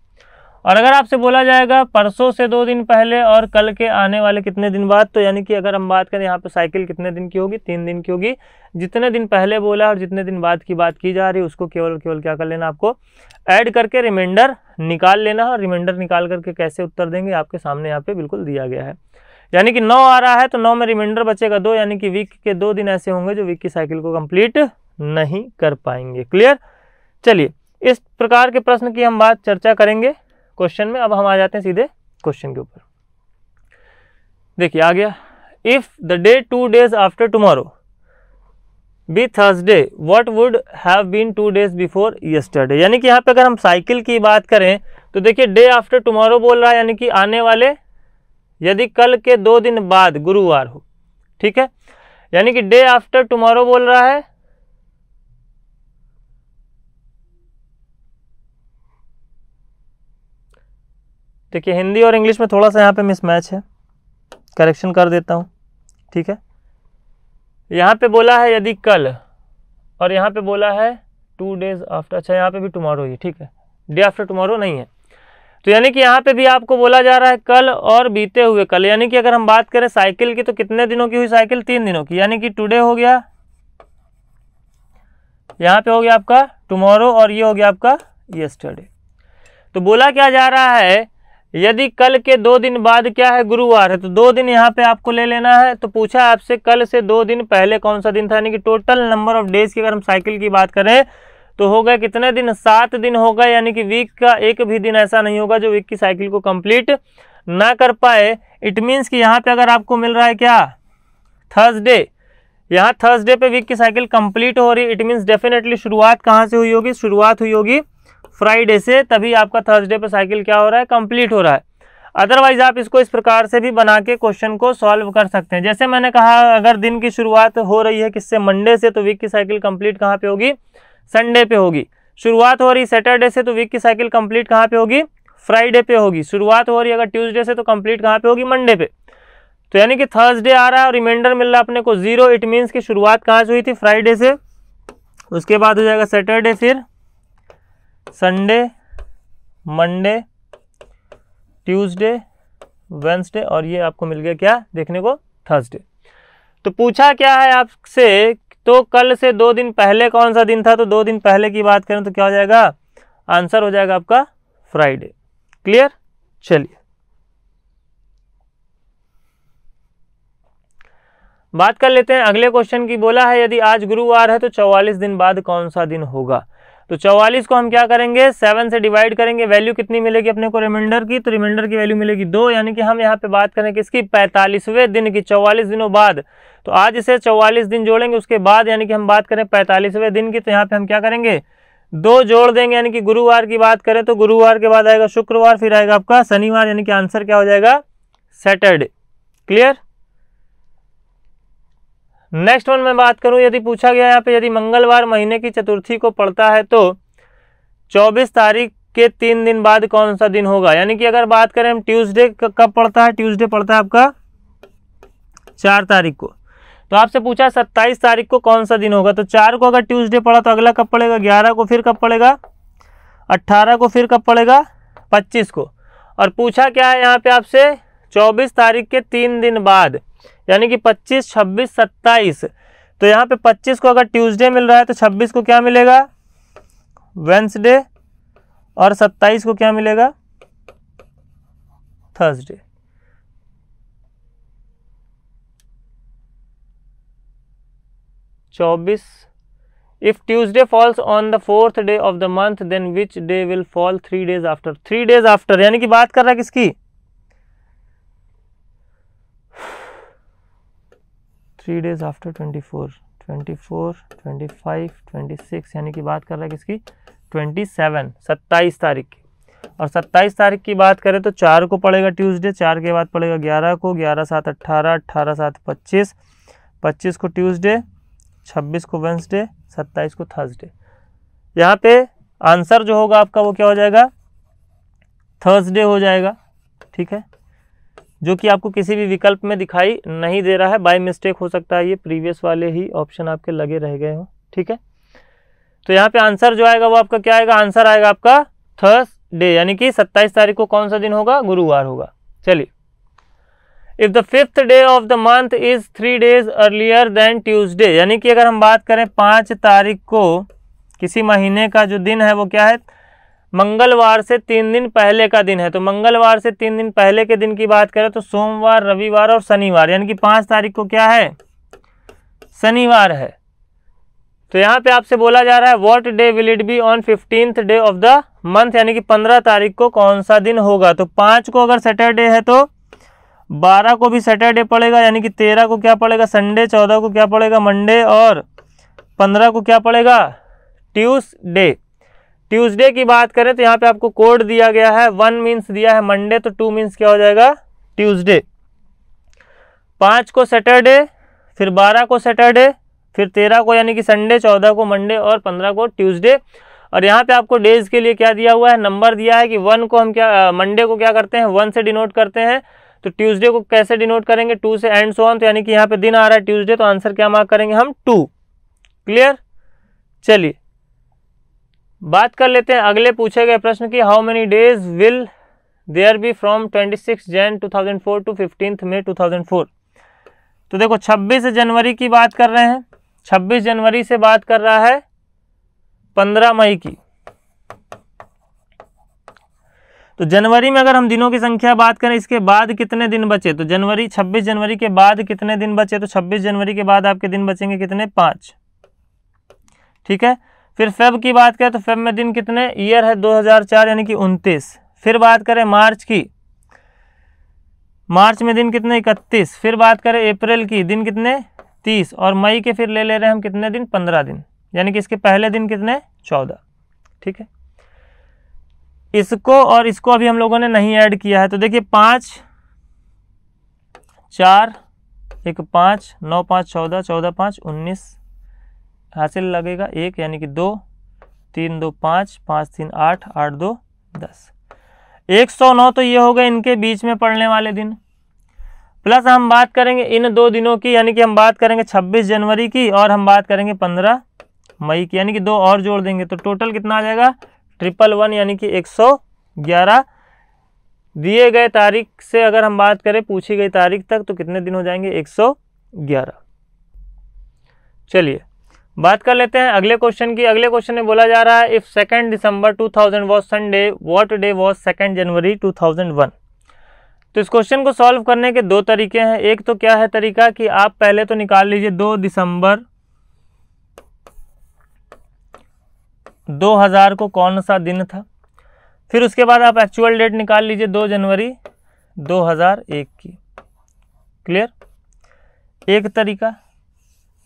और अगर आपसे बोला जाएगा परसों से दो दिन पहले और कल के आने वाले कितने दिन बाद तो यानी कि अगर हम बात करें यहाँ पर साइकिल कितने दिन की होगी तीन दिन की होगी जितने दिन पहले बोला और जितने दिन बाद की बात की जा रही है उसको केवल केवल क्या कर लेना आपको ऐड करके रिमाइंडर निकाल लेना और रिमाइंडर निकाल करके कैसे उत्तर देंगे आपके सामने यहाँ पे बिल्कुल दिया गया है यानी कि नौ आ रहा है तो नौ में रिमाइंडर बचेगा दो यानी कि वीक के दो दिन ऐसे होंगे जो वीक की साइकिल को कंप्लीट नहीं कर पाएंगे क्लियर चलिए इस प्रकार के प्रश्न की हम बात चर्चा करेंगे क्वेश्चन में अब हम आ जाते हैं सीधे क्वेश्चन के ऊपर देखिए आ गया if the day two days after tomorrow be Thursday what would have been two days before yesterday यानी कि यहाँ पे अगर हम साइकिल की बात करें तो देखिए डे आफ्टर टुमारो बोल रहा है यानी कि आने वाले यदि कल के दो दिन बाद गुरुवार हो ठीक है यानी कि डे आफ्टर टुमारो बोल रहा है ठीक है हिंदी और इंग्लिश में थोड़ा सा यहाँ पे मिसमैच है करेक्शन कर देता हूँ ठीक है यहाँ पे बोला है यदि कल और यहाँ पे बोला है टू डेज आफ्टर अच्छा यहाँ पे भी टुमारो ही ठीक है डे आफ्टर टुमारो नहीं है तो यानी कि यहाँ पे भी आपको बोला जा रहा है कल और बीते हुए कल यानी कि अगर हम बात करें साइकिल की तो कितने दिनों की हुई साइकिल तीन दिनों की यानी कि टुडे हो गया यहाँ पे हो गया आपका टुमारो और ये हो गया आपका येस्टरडे तो बोला क्या जा रहा है यदि कल के दो दिन बाद क्या है गुरुवार है तो दो दिन यहाँ पे आपको ले लेना है तो पूछा आपसे कल से दो दिन पहले कौन सा दिन था यानी कि टोटल नंबर ऑफ डेज की अगर हम साइकिल की बात करें तो हो गए कितने दिन सात दिन हो गए यानी कि वीक का एक भी दिन ऐसा नहीं होगा जो वीक की साइकिल को कंप्लीट ना कर पाए इट मीन्स कि यहाँ पे अगर आपको मिल रहा है क्या थर्सडे यहाँ थर्सडे पे वीक की साइकिल कंप्लीट हो रही इट मीन्स डेफिनेटली शुरुआत कहाँ से हुई होगी शुरुआत हुई होगी फ्राइडे से तभी आपका थर्सडे पर साइकिल क्या हो रहा है कंप्लीट हो रहा है अदरवाइज आप इसको इस प्रकार से भी बना के क्वेश्चन को सॉल्व कर सकते हैं जैसे मैंने कहा अगर दिन की शुरुआत हो रही है किससे मंडे से तो वीक की साइकिल कंप्लीट कहाँ पे होगी संडे पे होगी शुरुआत हो रही सैटरडे से तो वीक की साइकिल कंप्लीट कहाँ पे होगी फ्राइडे पे होगी शुरुआत हो रही अगर ट्यूजडे से तो कंप्लीट कहाँ पे होगी मंडे पे तो यानी कि थर्सडे आ रहा है और रिमाइंडर मिल रहा है अपने को जीरो इट मीन्स की शुरुआत कहाँ से हुई थी फ्राइडे से उसके बाद हो जाएगा सैटरडे फिर संडे मंडे ट्यूसडे वेंसडे और ये आपको मिल गया क्या देखने को थर्सडे तो पूछा क्या है आपसे तो कल से दो दिन पहले कौन सा दिन था तो दो दिन पहले की बात करें तो क्या हो जाएगा आंसर हो जाएगा आपका फ्राइडे क्लियर चलिए बात कर लेते हैं अगले क्वेश्चन की बोला है यदि आज गुरुवार है तो 44 दिन बाद कौन सा दिन होगा तो 44 को हम क्या करेंगे सेवन से डिवाइड करेंगे वैल्यू कितनी मिलेगी अपने को रिमाइंडर की तो रिमाइंडर की वैल्यू मिलेगी दो यानी कि हम यहाँ पे बात करें किसकी पैंतालीसवें दिन की चौवालीस दिनों बाद तो आज इसे चौवालीस दिन जोड़ेंगे उसके बाद यानी कि हम बात करें पैंतालीसवें दिन की तो यहाँ पे हम क्या करेंगे दो जोड़ देंगे यानी कि गुरुवार की बात करें तो गुरुवार के बाद आएगा शुक्रवार फिर आएगा आपका शनिवार यानी कि आंसर क्या हो जाएगा सैटरडे क्लियर नेक्स्ट वन में बात करूं यदि पूछा गया यहाँ पे यदि मंगलवार महीने की चतुर्थी को पड़ता है तो 24 तारीख के तीन दिन बाद कौन सा दिन होगा यानी कि अगर बात करें हम ट्यूसडे कब पड़ता है ट्यूसडे पड़ता है आपका चार तारीख को तो आपसे पूछा सत्ताईस तारीख को कौन सा दिन होगा तो चार को अगर ट्यूज़डे पड़ा तो अगला कब पड़ेगा ग्यारह को फिर कब पड़ेगा अट्ठारह को फिर कब पड़ेगा पच्चीस को और पूछा क्या है यहाँ पे आपसे चौबीस तारीख के तीन दिन बाद यानी कि पच्चीस छब्बीस सत्ताईस तो यहाँ पे पच्चीस को अगर ट्यूसडे मिल रहा है तो छब्बीस को क्या मिलेगा वेंसडे और सत्ताईस को क्या मिलेगा थर्सडे चौबीस if Tuesday falls on the fourth day of the month then which day will fall three days after three days after यानी कि बात कर रहा है किसकी three days after twenty four twenty four twenty five twenty six यानी कि बात कर रहा है किसकी ट्वेंटी सेवन सत्ताईस तारीख की और सत्ताईस तारीख की बात करें तो चार को पड़ेगा ट्यूसडे चार के बाद पड़ेगा ग्यारह को ग्यारह सात अट्ठारह अट्ठारह सात पच्चीस पच्चीस को ट्यूसडे छब्बीस को वेंसडे सत्ताईस को थर्सडे यहाँ पे आंसर जो होगा आपका वो क्या हो जाएगा थर्सडे हो जाएगा ठीक है जो कि आपको किसी भी विकल्प में दिखाई नहीं दे रहा है बाय मिस्टेक हो सकता है ये प्रीवियस वाले ही ऑप्शन आपके लगे रह गए हों ठीक है तो यहाँ पे आंसर जो आएगा वो आपका क्या आएगा आंसर आएगा आपका थर्स डे यानी कि सत्ताईस तारीख को कौन सा दिन होगा गुरुवार होगा चलिए if the fifth day of the month is three days earlier than Tuesday यानी कि अगर हम बात करें पांच तारीख को किसी महीने का जो दिन है वो क्या है मंगलवार से तीन दिन पहले का दिन है तो मंगलवार से तीन दिन पहले के दिन की बात करें तो सोमवार रविवार और शनिवार यानी कि पाँच तारीख को क्या है शनिवार है तो यहाँ पे आपसे बोला जा रहा है what day will it be on fifteenth day of the month यानी कि पंद्रह तारीख को कौन सा दिन होगा तो पाँच को अगर सैटरडे है तो बारह को भी सैटरडे पड़ेगा यानी कि तेरह को क्या पड़ेगा संडे चौदह को क्या पड़ेगा मंडे और पंद्रह को क्या पड़ेगा ट्यूसडे ट्यूसडे की बात करें तो यहाँ पे आपको कोड दिया गया है वन मीन्स दिया है मंडे तो टू मीन्स क्या हो जाएगा ट्यूसडे पाँच को सैटरडे फिर बारह को सैटरडे फिर तेरह को यानी कि संडे चौदह को मंडे और पंद्रह को ट्यूसडे और यहाँ पे आपको डेज के लिए क्या दिया हुआ है नंबर दिया है कि वन को हम क्या मंडे को क्या करते हैं वन से डिनोट करते हैं तो ट्यूसडे को कैसे डिनोट करेंगे टू से एंड सो ऑन तो यानी कि यहाँ पे दिन आ रहा है ट्यूसडे तो आंसर क्या मार्क करेंगे हम टू क्लियर चलिए बात कर लेते हैं अगले पूछे गए प्रश्न की how many days will there be from 26 Jan four to fifteen May 2004 तो देखो 26 जनवरी की बात कर रहे हैं 26 जनवरी से बात कर रहा है 15 मई की तो जनवरी में अगर हम दिनों की संख्या बात करें इसके बाद कितने दिन बचे तो जनवरी 26 जनवरी के बाद कितने दिन बचे तो 26 जनवरी के बाद आपके दिन बचेंगे कितने पाँच ठीक है फिर फेब की बात करें तो फेब में दिन कितने ईयर है 2004 यानी कि 29 फिर बात करें मार्च की मार्च में दिन कितने 31 फिर बात करें अप्रैल की दिन कितने 30 और मई के फिर ले ले रहे हैं हम कितने दिन 15 दिन यानी कि इसके पहले दिन कितने 14 ठीक है इसको और इसको अभी हम लोगों ने नहीं ऐड किया है तो देखिए पाँच चार एक पाँच नौ पाँच चौदह चौदह पाँच उन्नीस हासिल लगेगा एक यानी कि दो तीन दो पाँच पाँच तीन आठ आठ दो दस एक सौ नौ तो ये हो गए इनके बीच में पड़ने वाले दिन प्लस हम बात करेंगे इन दो दिनों की यानी कि हम बात करेंगे छब्बीस जनवरी की और हम बात करेंगे पंद्रह मई की यानी कि दो और जोड़ देंगे तो टोटल कितना आ जाएगा ट्रिपल वन यानी कि एक सौ ग्यारह दिए गए तारीख से अगर हम बात करें पूछी गई तारीख तक तो कितने दिन हो जाएंगे एक सौ ग्यारह चलिए बात कर लेते हैं अगले क्वेश्चन की अगले क्वेश्चन में बोला जा रहा है if second December two thousand was Sunday what day was second January two thousand one तो इस क्वेश्चन को सॉल्व करने के दो तरीके हैं एक तो क्या है तरीका कि आप पहले तो निकाल लीजिए दो दिसंबर दो हज़ार को कौन सा दिन था फिर उसके बाद आप एक्चुअल डेट निकाल लीजिए दो जनवरी दो हज़ार एक की क्लियर एक तरीका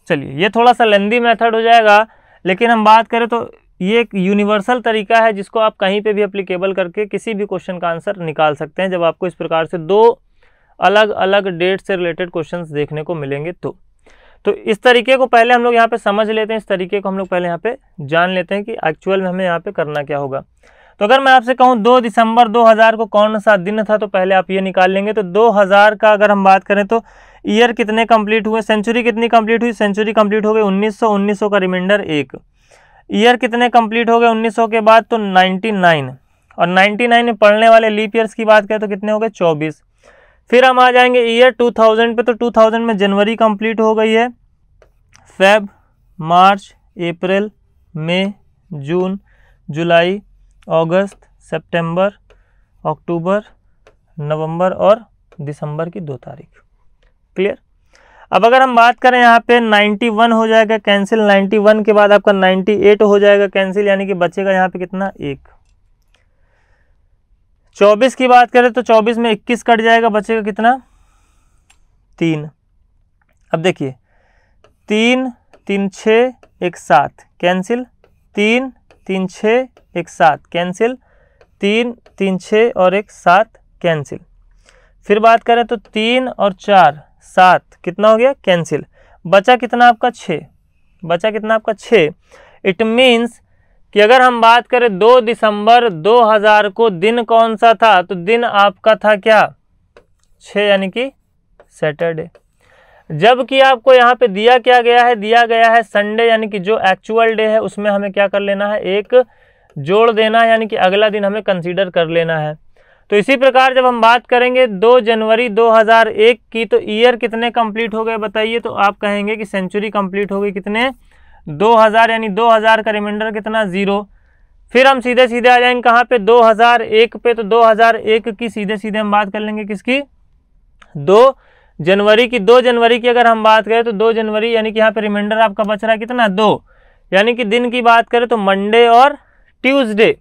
चलिए ये थोड़ा सा लेंदी मेथड हो जाएगा लेकिन हम बात करें तो ये एक यूनिवर्सल तरीका है जिसको आप कहीं पे भी अप्लीकेबल करके किसी भी क्वेश्चन का आंसर निकाल सकते हैं जब आपको इस प्रकार से दो अलग अलग डेट से रिलेटेड क्वेश्चन देखने को मिलेंगे तो तो इस तरीके को पहले हम लोग यहाँ पे समझ लेते हैं इस तरीके को हम लोग पहले यहाँ पे जान लेते हैं कि एक्चुअल में हमें यहाँ पे करना क्या होगा तो अगर मैं आपसे कहूँ दो दिसंबर 2000 को कौन सा दिन था तो पहले आप ये निकाल लेंगे तो 2000 का अगर हम बात करें तो ईयर कितने कंप्लीट हुए सेंचुरी कितनी कंप्लीट हुई सेंचुरी कंप्लीट हो गई 1900 1900 का रिमाइंडर एक ईयर कितने कंप्लीट हो गए 1900 के बाद तो 99 और 99 में पढ़ने वाले लीप ईयर्स की बात करें तो कितने हो गए 24 फिर हम आ जाएंगे ईयर 2000 पे तो 2000 में जनवरी कंप्लीट हो गई है फेब मार्च अप्रैल मई जून जुलाई अगस्त सेप्टेम्बर अक्टूबर नवम्बर और दिसंबर की दो तारीख क्लियर अब अगर हम बात करें यहाँ पे 91 हो जाएगा कैंसिल 91 के बाद आपका 98 हो जाएगा कैंसिल यानी कि बचेगा यहाँ पे कितना एक 24 की बात करें तो 24 में 21 कट जाएगा बचेगा कितना तीन अब देखिए तीन तीन छ एक सात कैंसिल तीन तीन छ एक सात कैंसिल तीन तीन छ और एक सात कैंसिल फिर बात करें तो तीन और चार सात कितना हो गया कैंसिल बचा कितना आपका छः बचा कितना आपका छः इट मीन्स कि अगर हम बात करें दो दिसंबर 2000 को दिन कौन सा था तो दिन आपका था क्या छः यानी कि सैटरडे जबकि आपको यहाँ पे दिया क्या गया है दिया गया है संडे यानी कि जो एक्चुअल डे है उसमें हमें क्या कर लेना है एक जोड़ देना है यानी कि अगला दिन हमें कंसीडर कर लेना है तो इसी प्रकार जब हम बात करेंगे 2 जनवरी 2001 की तो ईयर कितने कंप्लीट हो गए बताइए तो आप कहेंगे कि सेंचुरी कंप्लीट हो गई कितने 2000 यानी 2000 का रिमाइंडर कितना ज़ीरो फिर हम सीधे सीधे आ जाएंगे कहाँ पे 2001 पे तो 2001 की सीधे सीधे हम बात कर लेंगे किसकी दो जनवरी की दो जनवरी की अगर हम बात करें तो दो जनवरी यानी कि यहाँ पे रिमाइंडर आपका बच रहा है कितना दो यानी कि दिन की बात करें तो मंडे और ट्यूसडे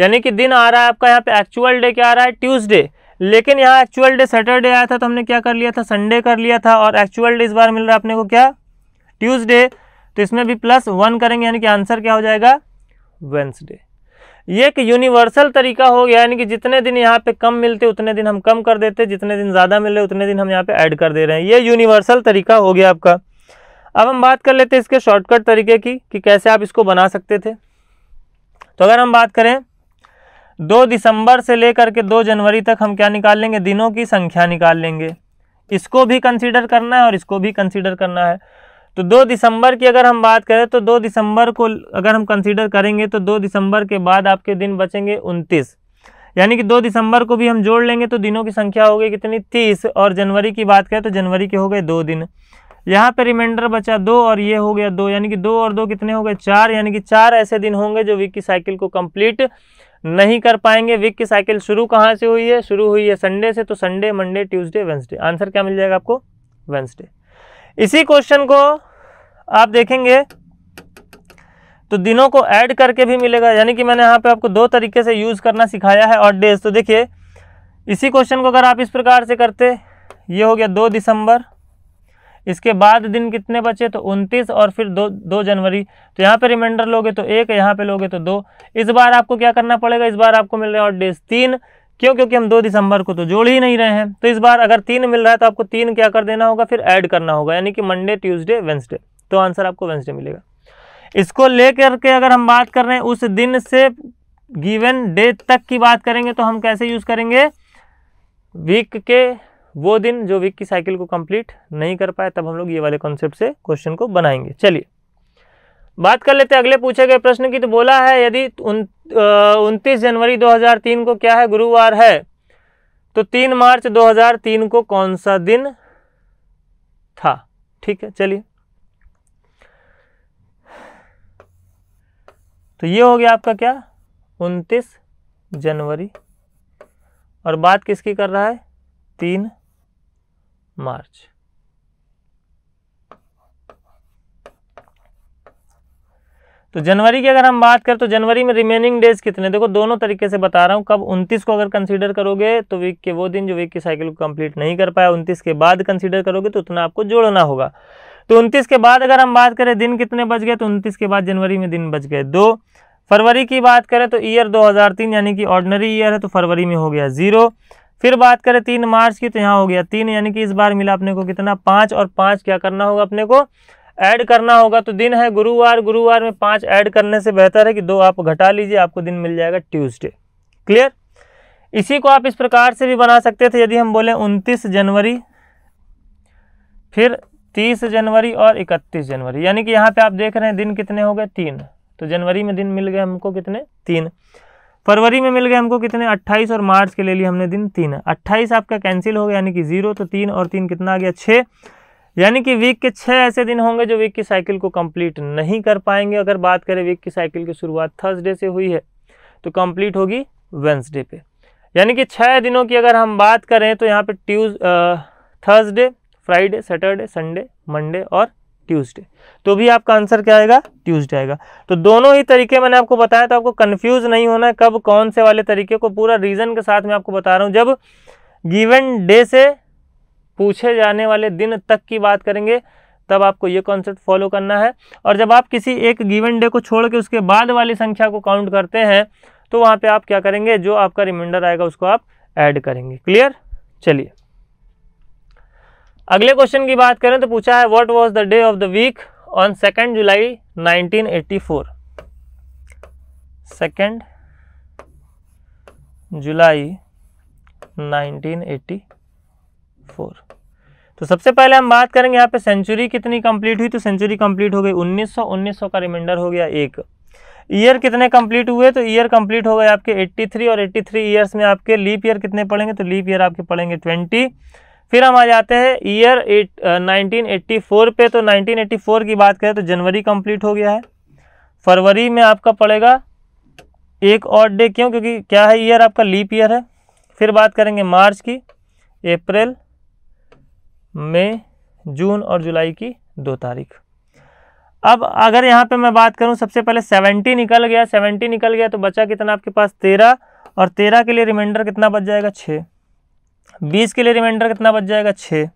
यानी कि दिन आ रहा है आपका यहाँ पे एक्चुअल डे क्या आ रहा है ट्यूसडे लेकिन यहाँ एक्चुअल डे सैटरडे आया था तो हमने क्या कर लिया था संडे कर लिया था और एक्चुअल डे इस बार मिल रहा है अपने को क्या ट्यूसडे तो इसमें भी प्लस वन करेंगे यानी कि आंसर क्या हो जाएगा वेंसडे ये एक यूनिवर्सल तरीका हो गया यानी कि जितने दिन यहाँ पे कम मिलते उतने दिन हम कम कर देते जितने दिन ज़्यादा मिले उतने दिन हम यहाँ पे ऐड कर दे रहे हैं ये यूनिवर्सल तरीका हो गया आपका अब हम बात कर लेते हैं इसके शॉर्टकट तरीके की कि कैसे आप इसको बना सकते थे तो अगर हम बात करें दो दिसंबर से लेकर के दो जनवरी तक हम क्या निकाल लेंगे दिनों की संख्या निकाल लेंगे इसको भी कंसिडर करना है और इसको भी कंसिडर करना है तो दो दिसंबर की अगर हम बात करें तो दो दिसंबर को अगर हम कंसिडर करेंगे तो दो दिसंबर के बाद आपके दिन बचेंगे उनतीस यानी कि दो दिसंबर को भी हम जोड़ लेंगे तो दिनों की संख्या हो गई कितनी तीस और जनवरी की बात करें तो जनवरी के हो गए दो दिन यहाँ पर रिमाइंडर बचा दो और ये हो गया दो यानी कि दो और दो कितने हो गए चार यानी कि चार ऐसे दिन होंगे जो वीक की साइकिल को कंप्लीट नहीं कर पाएंगे वीक की साइकिल शुरू कहाँ से हुई है शुरू हुई है संडे से तो Sunday Monday Tuesday Wednesday answer क्या मिल जाएगा आपको वेंसडे इसी क्वेश्चन को आप देखेंगे तो दिनों को ऐड करके भी मिलेगा यानी कि मैंने यहाँ पे आपको दो तरीके से यूज़ करना सिखाया है और डेज तो देखिए इसी क्वेश्चन को अगर आप इस प्रकार से करते ये हो गया दो दिसंबर इसके बाद दिन कितने बचे तो उनतीस और फिर दो दो जनवरी तो यहाँ पे रिमाइंडर लोगे तो एक यहाँ पे लोगे तो दो इस बार आपको क्या करना पड़ेगा इस बार आपको मिल रहा है और डेज तीन क्यों क्योंकि हम दो दिसंबर को तो जोड़ ही नहीं रहे हैं तो इस बार अगर तीन मिल रहा है तो आपको तीन क्या कर देना होगा फिर ऐड करना होगा यानी कि मंडे ट्यूजडे वेंसडे तो आंसर आपको वेंसडे मिलेगा इसको लेकर के अगर हम बात कर रहे हैं उस दिन से गिवन डे तक की बात करेंगे तो हम कैसे यूज़ करेंगे वीक के वो दिन जो वीक की साइकिल को कंप्लीट नहीं कर पाए तब हम लोग ये वाले कॉन्सेप्ट से क्वेश्चन को बनाएंगे चलिए बात कर लेते हैं अगले पूछे गए प्रश्न की तो बोला है यदि उनतीस जनवरी 2003 को क्या है गुरुवार है तो 3 मार्च 2003 को कौन सा दिन था ठीक है चलिए तो ये हो गया आपका क्या उनतीस जनवरी और बात किसकी कर रहा है तीन मार्च तो जनवरी की अगर हम बात करें तो जनवरी में रिमेनिंग डेज कितने देखो दोनों तरीके से बता रहा हूँ कब 29 को अगर कंसीडर करोगे तो वीक के वो दिन जो वीक की साइकिल को कंप्लीट नहीं कर पाया 29 के बाद कंसीडर करोगे तो उतना आपको जोड़ना होगा तो 29 के बाद अगर हम बात करें दिन कितने बच गए तो 29 के बाद जनवरी में दिन बच गए दो फरवरी की बात करें तो ईयर दो यानी कि ऑर्डनरी ईयर है तो फरवरी में हो गया जीरो फिर बात करें तीन मार्च की तो यहाँ हो गया तीन यानी कि इस बार मिला अपने को कितना पाँच और पाँच क्या करना होगा अपने को ऐड करना होगा तो दिन है गुरुवार गुरुवार में पाँच ऐड करने से बेहतर है कि दो आप घटा लीजिए आपको दिन मिल जाएगा ट्यूसडे क्लियर इसी को आप इस प्रकार से भी बना सकते थे यदि हम बोले उनतीस जनवरी फिर तीस जनवरी और इकतीस जनवरी यानी कि यहाँ पे आप देख रहे हैं दिन कितने हो गए तीन तो जनवरी में दिन मिल गए हमको कितने तीन फरवरी में मिल गए हमको कितने 28 और मार्च के ले लिए हमने दिन तीन 28 आपका कैंसिल हो गया यानी कि जीरो तो तीन और तीन कितना आ गया छः यानी कि वीक के छः ऐसे दिन होंगे जो वीक की साइकिल को कंप्लीट नहीं कर पाएंगे अगर बात करें वीक की साइकिल की शुरुआत थर्सडे से हुई है तो कंप्लीट होगी वेंसडे पे यानी कि छः दिनों की अगर हम बात करें तो यहाँ पर Tuesday Thursday Friday Saturday Sunday Monday और ट्यूज़डे तो भी आपका आंसर क्या आएगा ट्यूजडे आएगा तो दोनों ही तरीके मैंने आपको बताया तो आपको कन्फ्यूज नहीं होना है कब कौन से वाले तरीके को पूरा रीज़न के साथ मैं आपको बता रहा हूँ जब गिवन डे से पूछे जाने वाले दिन तक की बात करेंगे तब आपको ये कॉन्सेप्ट फॉलो करना है और जब आप किसी एक गिवन डे को छोड़ के उसके बाद वाली संख्या को काउंट करते हैं तो वहाँ पे आप क्या करेंगे जो आपका रिमाइंडर आएगा उसको आप ऐड करेंगे क्लियर चलिए अगले क्वेश्चन की बात करें तो पूछा है what was the day of the week on second July 1984 second July nineteen तो सबसे पहले हम बात करेंगे यहाँ पे सेंचुरी कितनी कंप्लीट हुई तो सेंचुरी कंप्लीट हो गई 1900 1900 का रिमाइंडर हो गया एक ईयर कितने कंप्लीट हुए तो ईयर कंप्लीट हो गए आपके 83 और 83 इयर्स में आपके लीप ईयर कितने पड़ेंगे तो लीप ईयर आपके पड़ेंगे फिर हम आ जाते हैं year eight nineteen eighty four पे तो नाइनटीन एट्टी फोर की बात करें तो जनवरी कंप्लीट हो गया है फरवरी में आपका पड़ेगा एक और डे क्यों क्योंकि क्या है ईयर आपका लीप ईयर है फिर बात करेंगे मार्च की अप्रैल मई जून और जुलाई की दो तारीख अब अगर यहाँ पे मैं बात करूँ सबसे पहले सेवेंटी निकल गया सेवेंटी निकल गया तो बचा कितना आपके पास तेरह और तेरह के लिए रिमाइंडर कितना बच जाएगा छः बीस के लिए रिमाइंडर कितना बच जाएगा छः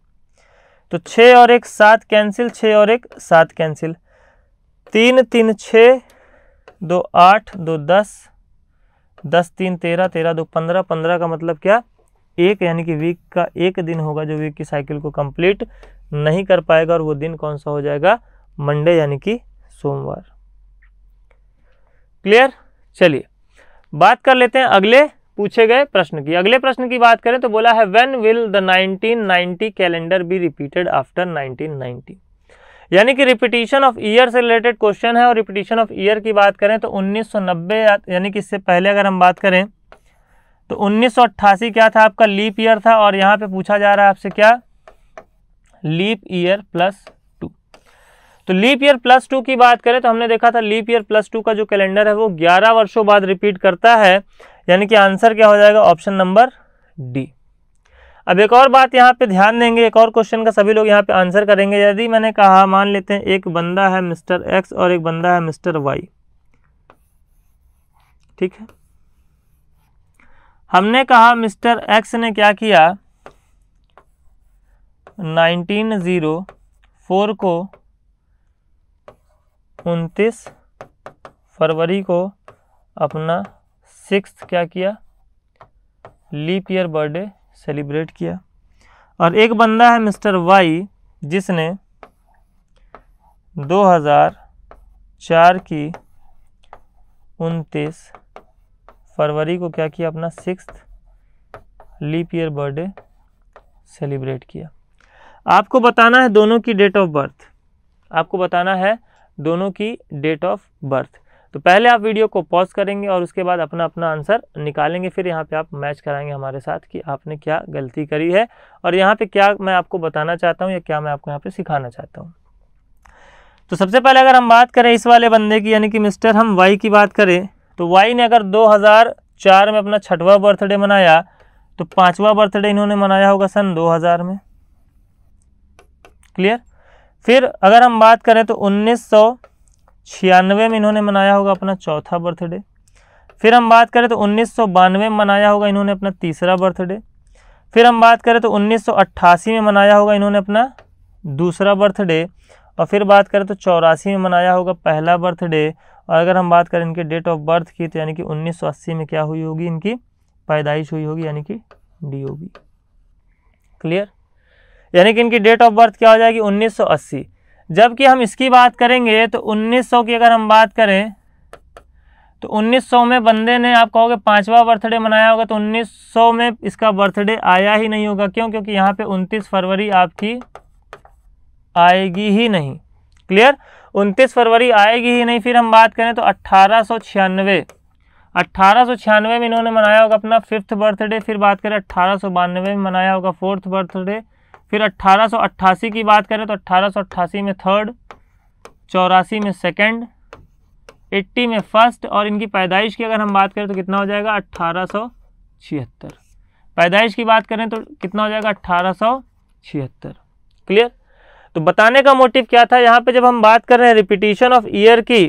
तो छः और एक सात कैंसिल छः और एक सात कैंसिल तीन तीन छः दो आठ दो दस दस तीन तेरह तेरह दो पंद्रह पंद्रह का मतलब क्या एक यानी कि वीक का एक दिन होगा जो वीक की साइकिल को कंप्लीट नहीं कर पाएगा और वो दिन कौन सा हो जाएगा मंडे यानी कि सोमवार क्लियर चलिए बात कर लेते हैं अगले पूछे गए प्रश्न की अगले प्रश्न की बात करें तो बोला है when will the 1990 calendar be repeated after 1990 यानी कि रिपीटिशन ऑफ ईयर से रिलेटेड क्वेश्चन है और रिपीटिशन ऑफ ईयर की बात करें तो 1990 यानी कि इससे पहले अगर हम बात करें तो उन्नीस क्या था आपका लीप ईयर था और यहाँ पे पूछा जा रहा है आपसे क्या लीप ईयर प्लस तो लीप ईयर प्लस टू की बात करें तो हमने देखा था लीप ईयर प्लस टू का जो कैलेंडर है वो ग्यारह वर्षों बाद रिपीट करता है यानी कि आंसर क्या हो जाएगा ऑप्शन नंबर डी अब एक और बात यहाँ पे ध्यान देंगे एक और क्वेश्चन का सभी लोग यहाँ पे आंसर करेंगे यदि मैंने कहा हाँ, मान लेते हैं एक बंदा है मिस्टर एक्स और एक बंदा है मिस्टर वाई ठीक है हमने कहा मिस्टर एक्स ने क्या किया नाइनटीन ज़ीरो फोर को उनतीस फरवरी को अपना सिक्स क्या किया लीप ईयर बर्थडे सेलिब्रेट किया और एक बंदा है मिस्टर वाई जिसने 2004 की उनतीस फरवरी को क्या किया अपना six leap year birthday celebrate किया आपको बताना है दोनों की डेट ऑफ बर्थ आपको बताना है दोनों की डेट ऑफ बर्थ तो पहले आप वीडियो को पॉज करेंगे और उसके बाद अपना अपना आंसर निकालेंगे फिर यहाँ पे आप मैच कराएंगे हमारे साथ कि आपने क्या गलती करी है और यहाँ पे क्या मैं आपको बताना चाहता हूँ या क्या मैं आपको यहाँ पे सिखाना चाहता हूँ तो सबसे पहले अगर हम बात करें इस वाले बंदे की यानी कि मिस्टर हम वाई की बात करें तो वाई ने अगर दो में अपना छठवा बर्थडे मनाया तो पाँचवा बर्थडे इन्होंने मनाया होगा सन दो में क्लियर फिर अगर हम बात करें तो उन्नीस में इन्होंने मनाया होगा अपना चौथा बर्थडे फिर हम बात करें तो उन्नीस में मनाया होगा इन्होंने अपना तीसरा बर्थडे फिर हम बात करें तो उन्नीस में मनाया होगा इन्होंने अपना दूसरा बर्थडे और फिर बात करें तो चौरासी में मनाया होगा पहला बर्थडे और अगर हम बात करें इनके डेट ऑफ बर्थ की तो यानी कि 1980 में क्या हुई होगी इनकी पैदाइश हुई होगी यानी कि डी होगी क्लियर यानी कि इनकी डेट ऑफ बर्थ क्या हो जाएगी 1980 जबकि हम इसकी बात करेंगे तो 1900 की अगर हम बात करें तो 1900 में बंदे ने आप कहोगे पाँचवा बर्थडे मनाया होगा तो 1900 में इसका बर्थडे आया ही नहीं होगा क्यों क्योंकि यहाँ पे 29 फरवरी आपकी आएगी ही नहीं क्लियर 29 फरवरी आएगी ही नहीं फिर हम बात करें तो अट्ठारह सौ में इन्होंने मनाया होगा अपना फिफ्थ बर्थडे फिर बात करें अट्ठारह में मनाया होगा फोर्थ बर्थडे फिर 1888 की बात करें तो 1888 में थर्ड चौरासी में सेकंड 80 में फर्स्ट और इनकी पैदाइश की अगर हम बात करें तो कितना हो जाएगा अट्ठारह पैदाइश की बात करें तो कितना हो जाएगा अट्ठारह क्लियर तो बताने का मोटिव क्या था यहाँ पे जब हम बात कर रहे हैं रिपीटिशन ऑफ ईयर की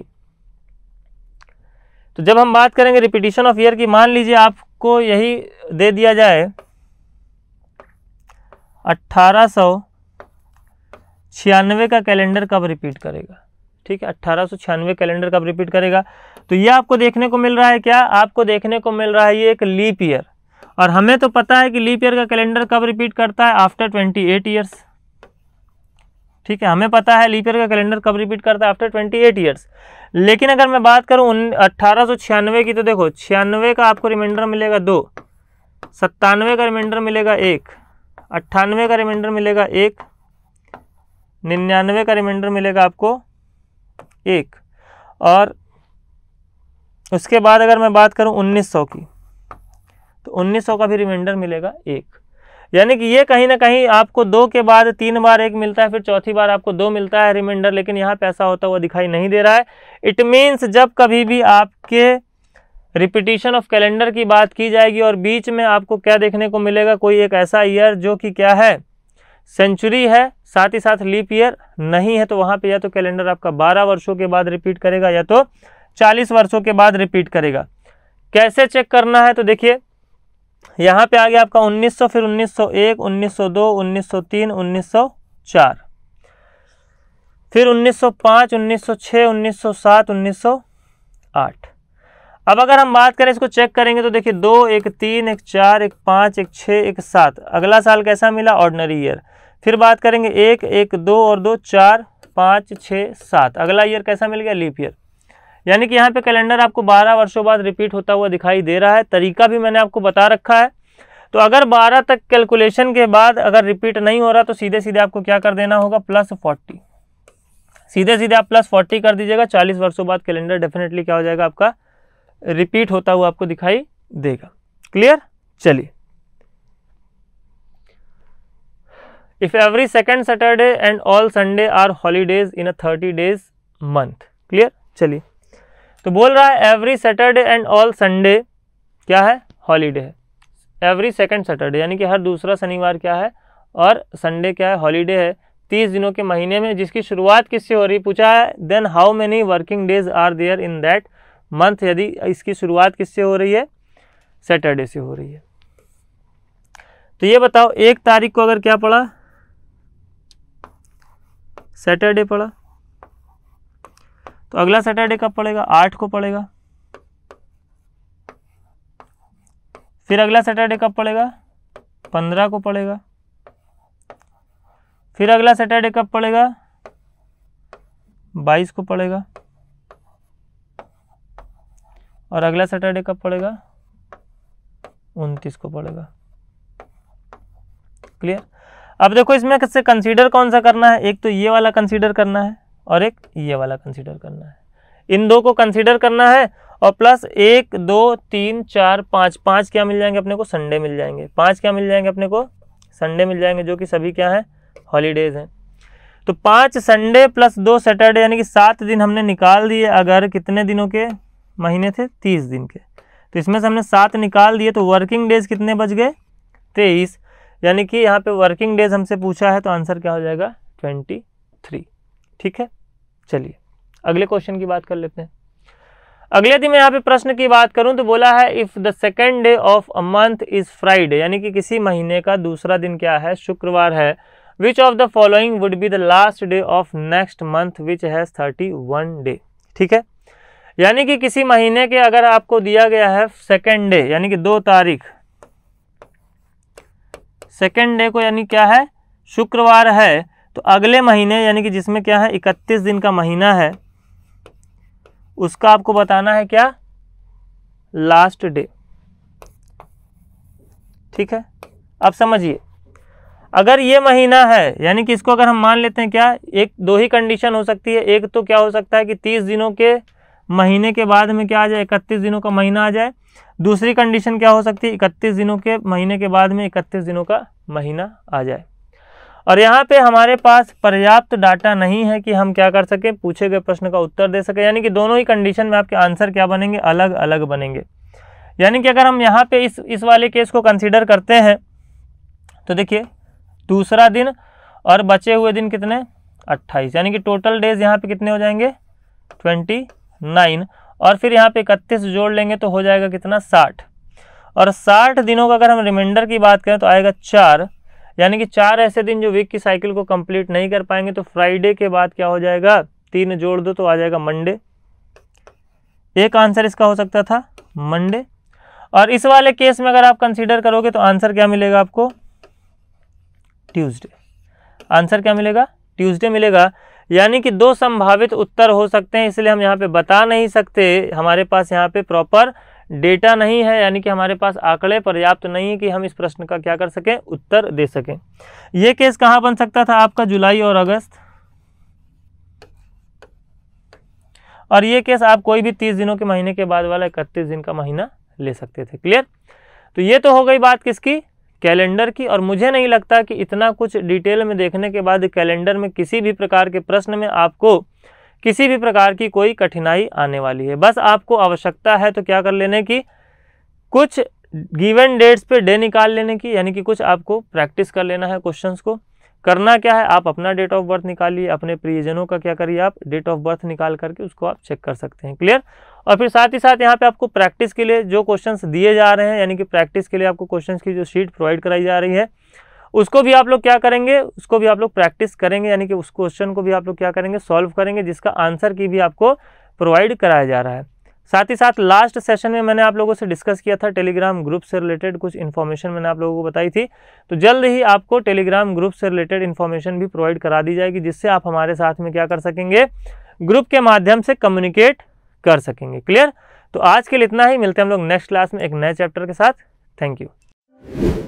तो जब हम बात करेंगे रिपीटिशन ऑफ ईयर की मान लीजिए आपको यही दे दिया जाए अट्ठारह सौ छियानवे का कैलेंडर कब रिपीट करेगा ठीक है अट्ठारह सौ छियानवे कैलेंडर कब रिपीट करेगा तो ये आपको देखने को मिल रहा है क्या आपको देखने को मिल रहा है ये एक लीप ईयर और हमें तो पता है कि लीप ईयर का कैलेंडर कब रिपीट करता है आफ्टर ट्वेंटी एट ईयर्स ठीक है हमें पता है लीप ईयर का कैलेंडर कब रिपीट करता है आफ्टर ट्वेंटी एट ईयर्स लेकिन अगर मैं बात करूँ उन अट्ठारह की तो देखो छियानवे का आपको रिमाइंडर मिलेगा दो सत्तानवे का रिमाइंडर मिलेगा एक अट्ठानवे का रिमाइंडर मिलेगा एक निन्यानवे का रिमाइंडर मिलेगा आपको एक और उसके बाद अगर मैं बात करूं 1900 की तो 1900 का भी रिमाइंडर मिलेगा एक यानी कि ये कहीं ना कहीं आपको दो के बाद तीन बार एक मिलता है फिर चौथी बार आपको दो मिलता है रिमाइंडर लेकिन यहाँ पैसा होता हुआ दिखाई नहीं दे रहा है इट मीन्स जब कभी भी आपके रिपीटिशन ऑफ कैलेंडर की बात की जाएगी और बीच में आपको क्या देखने को मिलेगा कोई एक ऐसा ईयर जो कि क्या है सेंचुरी है साथ ही साथ लीप ईयर नहीं है तो वहाँ पे या तो कैलेंडर आपका 12 वर्षों के बाद रिपीट करेगा या तो 40 वर्षों के बाद रिपीट करेगा कैसे चेक करना है तो देखिए यहाँ पे आ गया आपका 1900 फिर 1901 1902 1903 1904 फिर 1905 1906 1907 1908 अब अगर हम बात करें इसको चेक करेंगे तो देखिए दो एक तीन एक चार एक पाँच एक छः एक सात अगला साल कैसा मिला ऑर्डनरी ईयर फिर बात करेंगे एक एक दो और दो चार पाँच छः सात अगला ईयर कैसा मिल गया लीप ईयर यानी कि यहाँ पे कैलेंडर आपको 12 वर्षों बाद रिपीट होता हुआ दिखाई दे रहा है तरीका भी मैंने आपको बता रखा है तो अगर 12 तक कैलकुलेशन के बाद अगर रिपीट नहीं हो रहा तो सीधे सीधे आपको क्या कर देना होगा प्लस 40 सीधे सीधे आप प्लस 40 कर दीजिएगा 40 वर्षों बाद कैलेंडर डेफिनेटली क्या हो जाएगा आपका रिपीट होता हुआ आपको दिखाई देगा क्लियर चलिए if every second Saturday and all Sunday are holidays in a thirty days month clear चलिए तो बोल रहा है every Saturday and all Sunday क्या है हॉलीडे है एवरी सेकेंड सैटरडे यानी कि हर दूसरा शनिवार क्या है और संडे क्या है हॉलीडे है तीस दिनों के महीने में जिसकी शुरुआत किससे हो रही पूछा है then how many working days are there in that month यदि इसकी शुरुआत किससे हो रही है सैटरडे से हो रही है तो ये बताओ एक तारीख को अगर क्या पड़ा सैटरडे पड़ा तो अगला सैटरडे कब पड़ेगा आठ को पड़ेगा फिर अगला सैटरडे कब पड़ेगा पंद्रह को पड़ेगा फिर अगला सैटरडे कब पड़ेगा बाईस को पड़ेगा और अगला सैटरडे कब पड़ेगा उनतीस को पड़ेगा क्लियर अब देखो इसमें से कंसीडर कौन सा करना है एक तो ये वाला कंसीडर करना है और एक ये वाला कंसीडर करना है इन दो को कंसीडर करना है और प्लस एक दो तीन चार पाँच पाँच क्या मिल जाएंगे अपने को संडे मिल जाएंगे पाँच क्या मिल जाएंगे अपने को संडे मिल जाएंगे जो कि सभी क्या है हॉलीडेज़ हैं तो पाँच संडे प्लस दो सैटरडे यानी कि सात दिन हमने निकाल दिए अगर कितने दिनों के महीने थे तीस दिन के तो इसमें से हमने सात निकाल दिए तो वर्किंग डेज कितने बच गए तेईस यानी कि यहाँ पे वर्किंग डेज हमसे पूछा है तो आंसर क्या हो जाएगा ट्वेंटी थ्री ठीक है चलिए अगले क्वेश्चन की बात कर लेते हैं अगले दिन मैं यहाँ पे प्रश्न की बात करूँ तो बोला है if the second day of a month is Friday यानी कि किसी महीने का दूसरा दिन क्या है शुक्रवार है which of the following would be the last day of next month which has thirty one day ठीक है यानी कि किसी महीने के अगर आपको दिया गया है सेकेंड डे यानी कि दो तारीख सेकेंड डे को यानी क्या है शुक्रवार है तो अगले महीने यानी कि जिसमें क्या है इकतीस दिन का महीना है उसका आपको बताना है क्या लास्ट डे ठीक है अब समझिए अगर ये महीना है यानी कि इसको अगर हम मान लेते हैं क्या एक दो ही कंडीशन हो सकती है एक तो क्या हो सकता है कि तीस दिनों के महीने के बाद में क्या आ जाए इकतीस दिनों का महीना आ जाए दूसरी कंडीशन क्या हो सकती है इकतीस दिनों के महीने के बाद में इकतीस दिनों का महीना आ जाए और यहाँ पे हमारे पास पर्याप्त डाटा नहीं है कि हम क्या कर सकें पूछे गए प्रश्न का उत्तर दे सकें यानी कि दोनों ही कंडीशन में आपके आंसर क्या बनेंगे अलग अलग बनेंगे यानी कि अगर हम यहाँ पे इस इस वाले केस को कंसिडर करते हैं तो देखिए दूसरा दिन और बचे हुए दिन कितने अट्ठाईस यानी कि टोटल डेज यहाँ पे कितने हो जाएंगे ट्वेंटी नाइन और फिर यहाँ पे इकतीस जोड़ लेंगे तो हो जाएगा कितना साठ और साठ दिनों का अगर हम रिमाइंडर की बात करें तो आएगा चार यानी कि चार ऐसे दिन जो वीक की साइकिल को कंप्लीट नहीं कर पाएंगे तो फ्राइडे के बाद क्या हो जाएगा तीन जोड़ दो तो आ जाएगा मंडे एक आंसर इसका हो सकता था मंडे और इस वाले केस में अगर आप कंसीडर करोगे तो आंसर क्या मिलेगा आपको ट्यूसडे आंसर क्या मिलेगा ट्यूसडे मिलेगा यानी कि दो संभावित उत्तर हो सकते हैं इसलिए हम यहाँ पे बता नहीं सकते हमारे पास यहाँ पे प्रॉपर डेटा नहीं है यानी कि हमारे पास आंकड़े पर्याप्त नहीं है कि हम इस प्रश्न का क्या कर सकें उत्तर दे सकें ये केस कहाँ बन सकता था आपका जुलाई और अगस्त और ये केस आप कोई भी तीस दिनों के महीने के बाद वाला इकतीस दिन का महीना ले सकते थे क्लियर तो ये तो हो गई बात किसकी कैलेंडर की और मुझे नहीं लगता कि इतना कुछ डिटेल में देखने के बाद कैलेंडर में किसी भी प्रकार के प्रश्न में आपको किसी भी प्रकार की कोई कठिनाई आने वाली है बस आपको आवश्यकता है तो क्या कर लेने की कुछ गिवन डेट्स पे डे निकाल लेने की यानी कि कुछ आपको प्रैक्टिस कर लेना है क्वेश्चंस को करना क्या है आप अपना डेट ऑफ बर्थ निकालिए अपने प्रियजनों का क्या करिए आप डेट ऑफ बर्थ निकाल करके उसको आप चेक कर सकते हैं क्लियर और फिर साथ ही साथ यहाँ पे आपको प्रैक्टिस के लिए जो क्वेश्चंस दिए जा रहे हैं यानी कि प्रैक्टिस के लिए आपको क्वेश्चंस की जो शीट प्रोवाइड कराई जा रही है उसको भी आप लोग क्या करेंगे उसको भी आप लोग प्रैक्टिस करेंगे यानी कि उस क्वेश्चन को भी आप लोग क्या करेंगे सॉल्व करेंगे जिसका आंसर की भी आपको प्रोवाइड कराया जा रहा है साथ ही साथ लास्ट सेशन में मैंने आप लोगों से डिस्कस किया था टेलीग्राम ग्रुप से रिलेटेड कुछ इन्फॉर्मेशन मैंने आप लोगों को बताई थी तो जल्द ही आपको टेलीग्राम ग्रुप से रिलेटेड इन्फॉर्मेशन भी प्रोवाइड करा दी जाएगी जिससे आप हमारे साथ में क्या कर सकेंगे ग्रुप के माध्यम से कम्युनिकेट कर सकेंगे क्लियर तो आज के लिए इतना ही मिलते हैं हम लोग नेक्स्ट क्लास में एक नए चैप्टर के साथ थैंक यू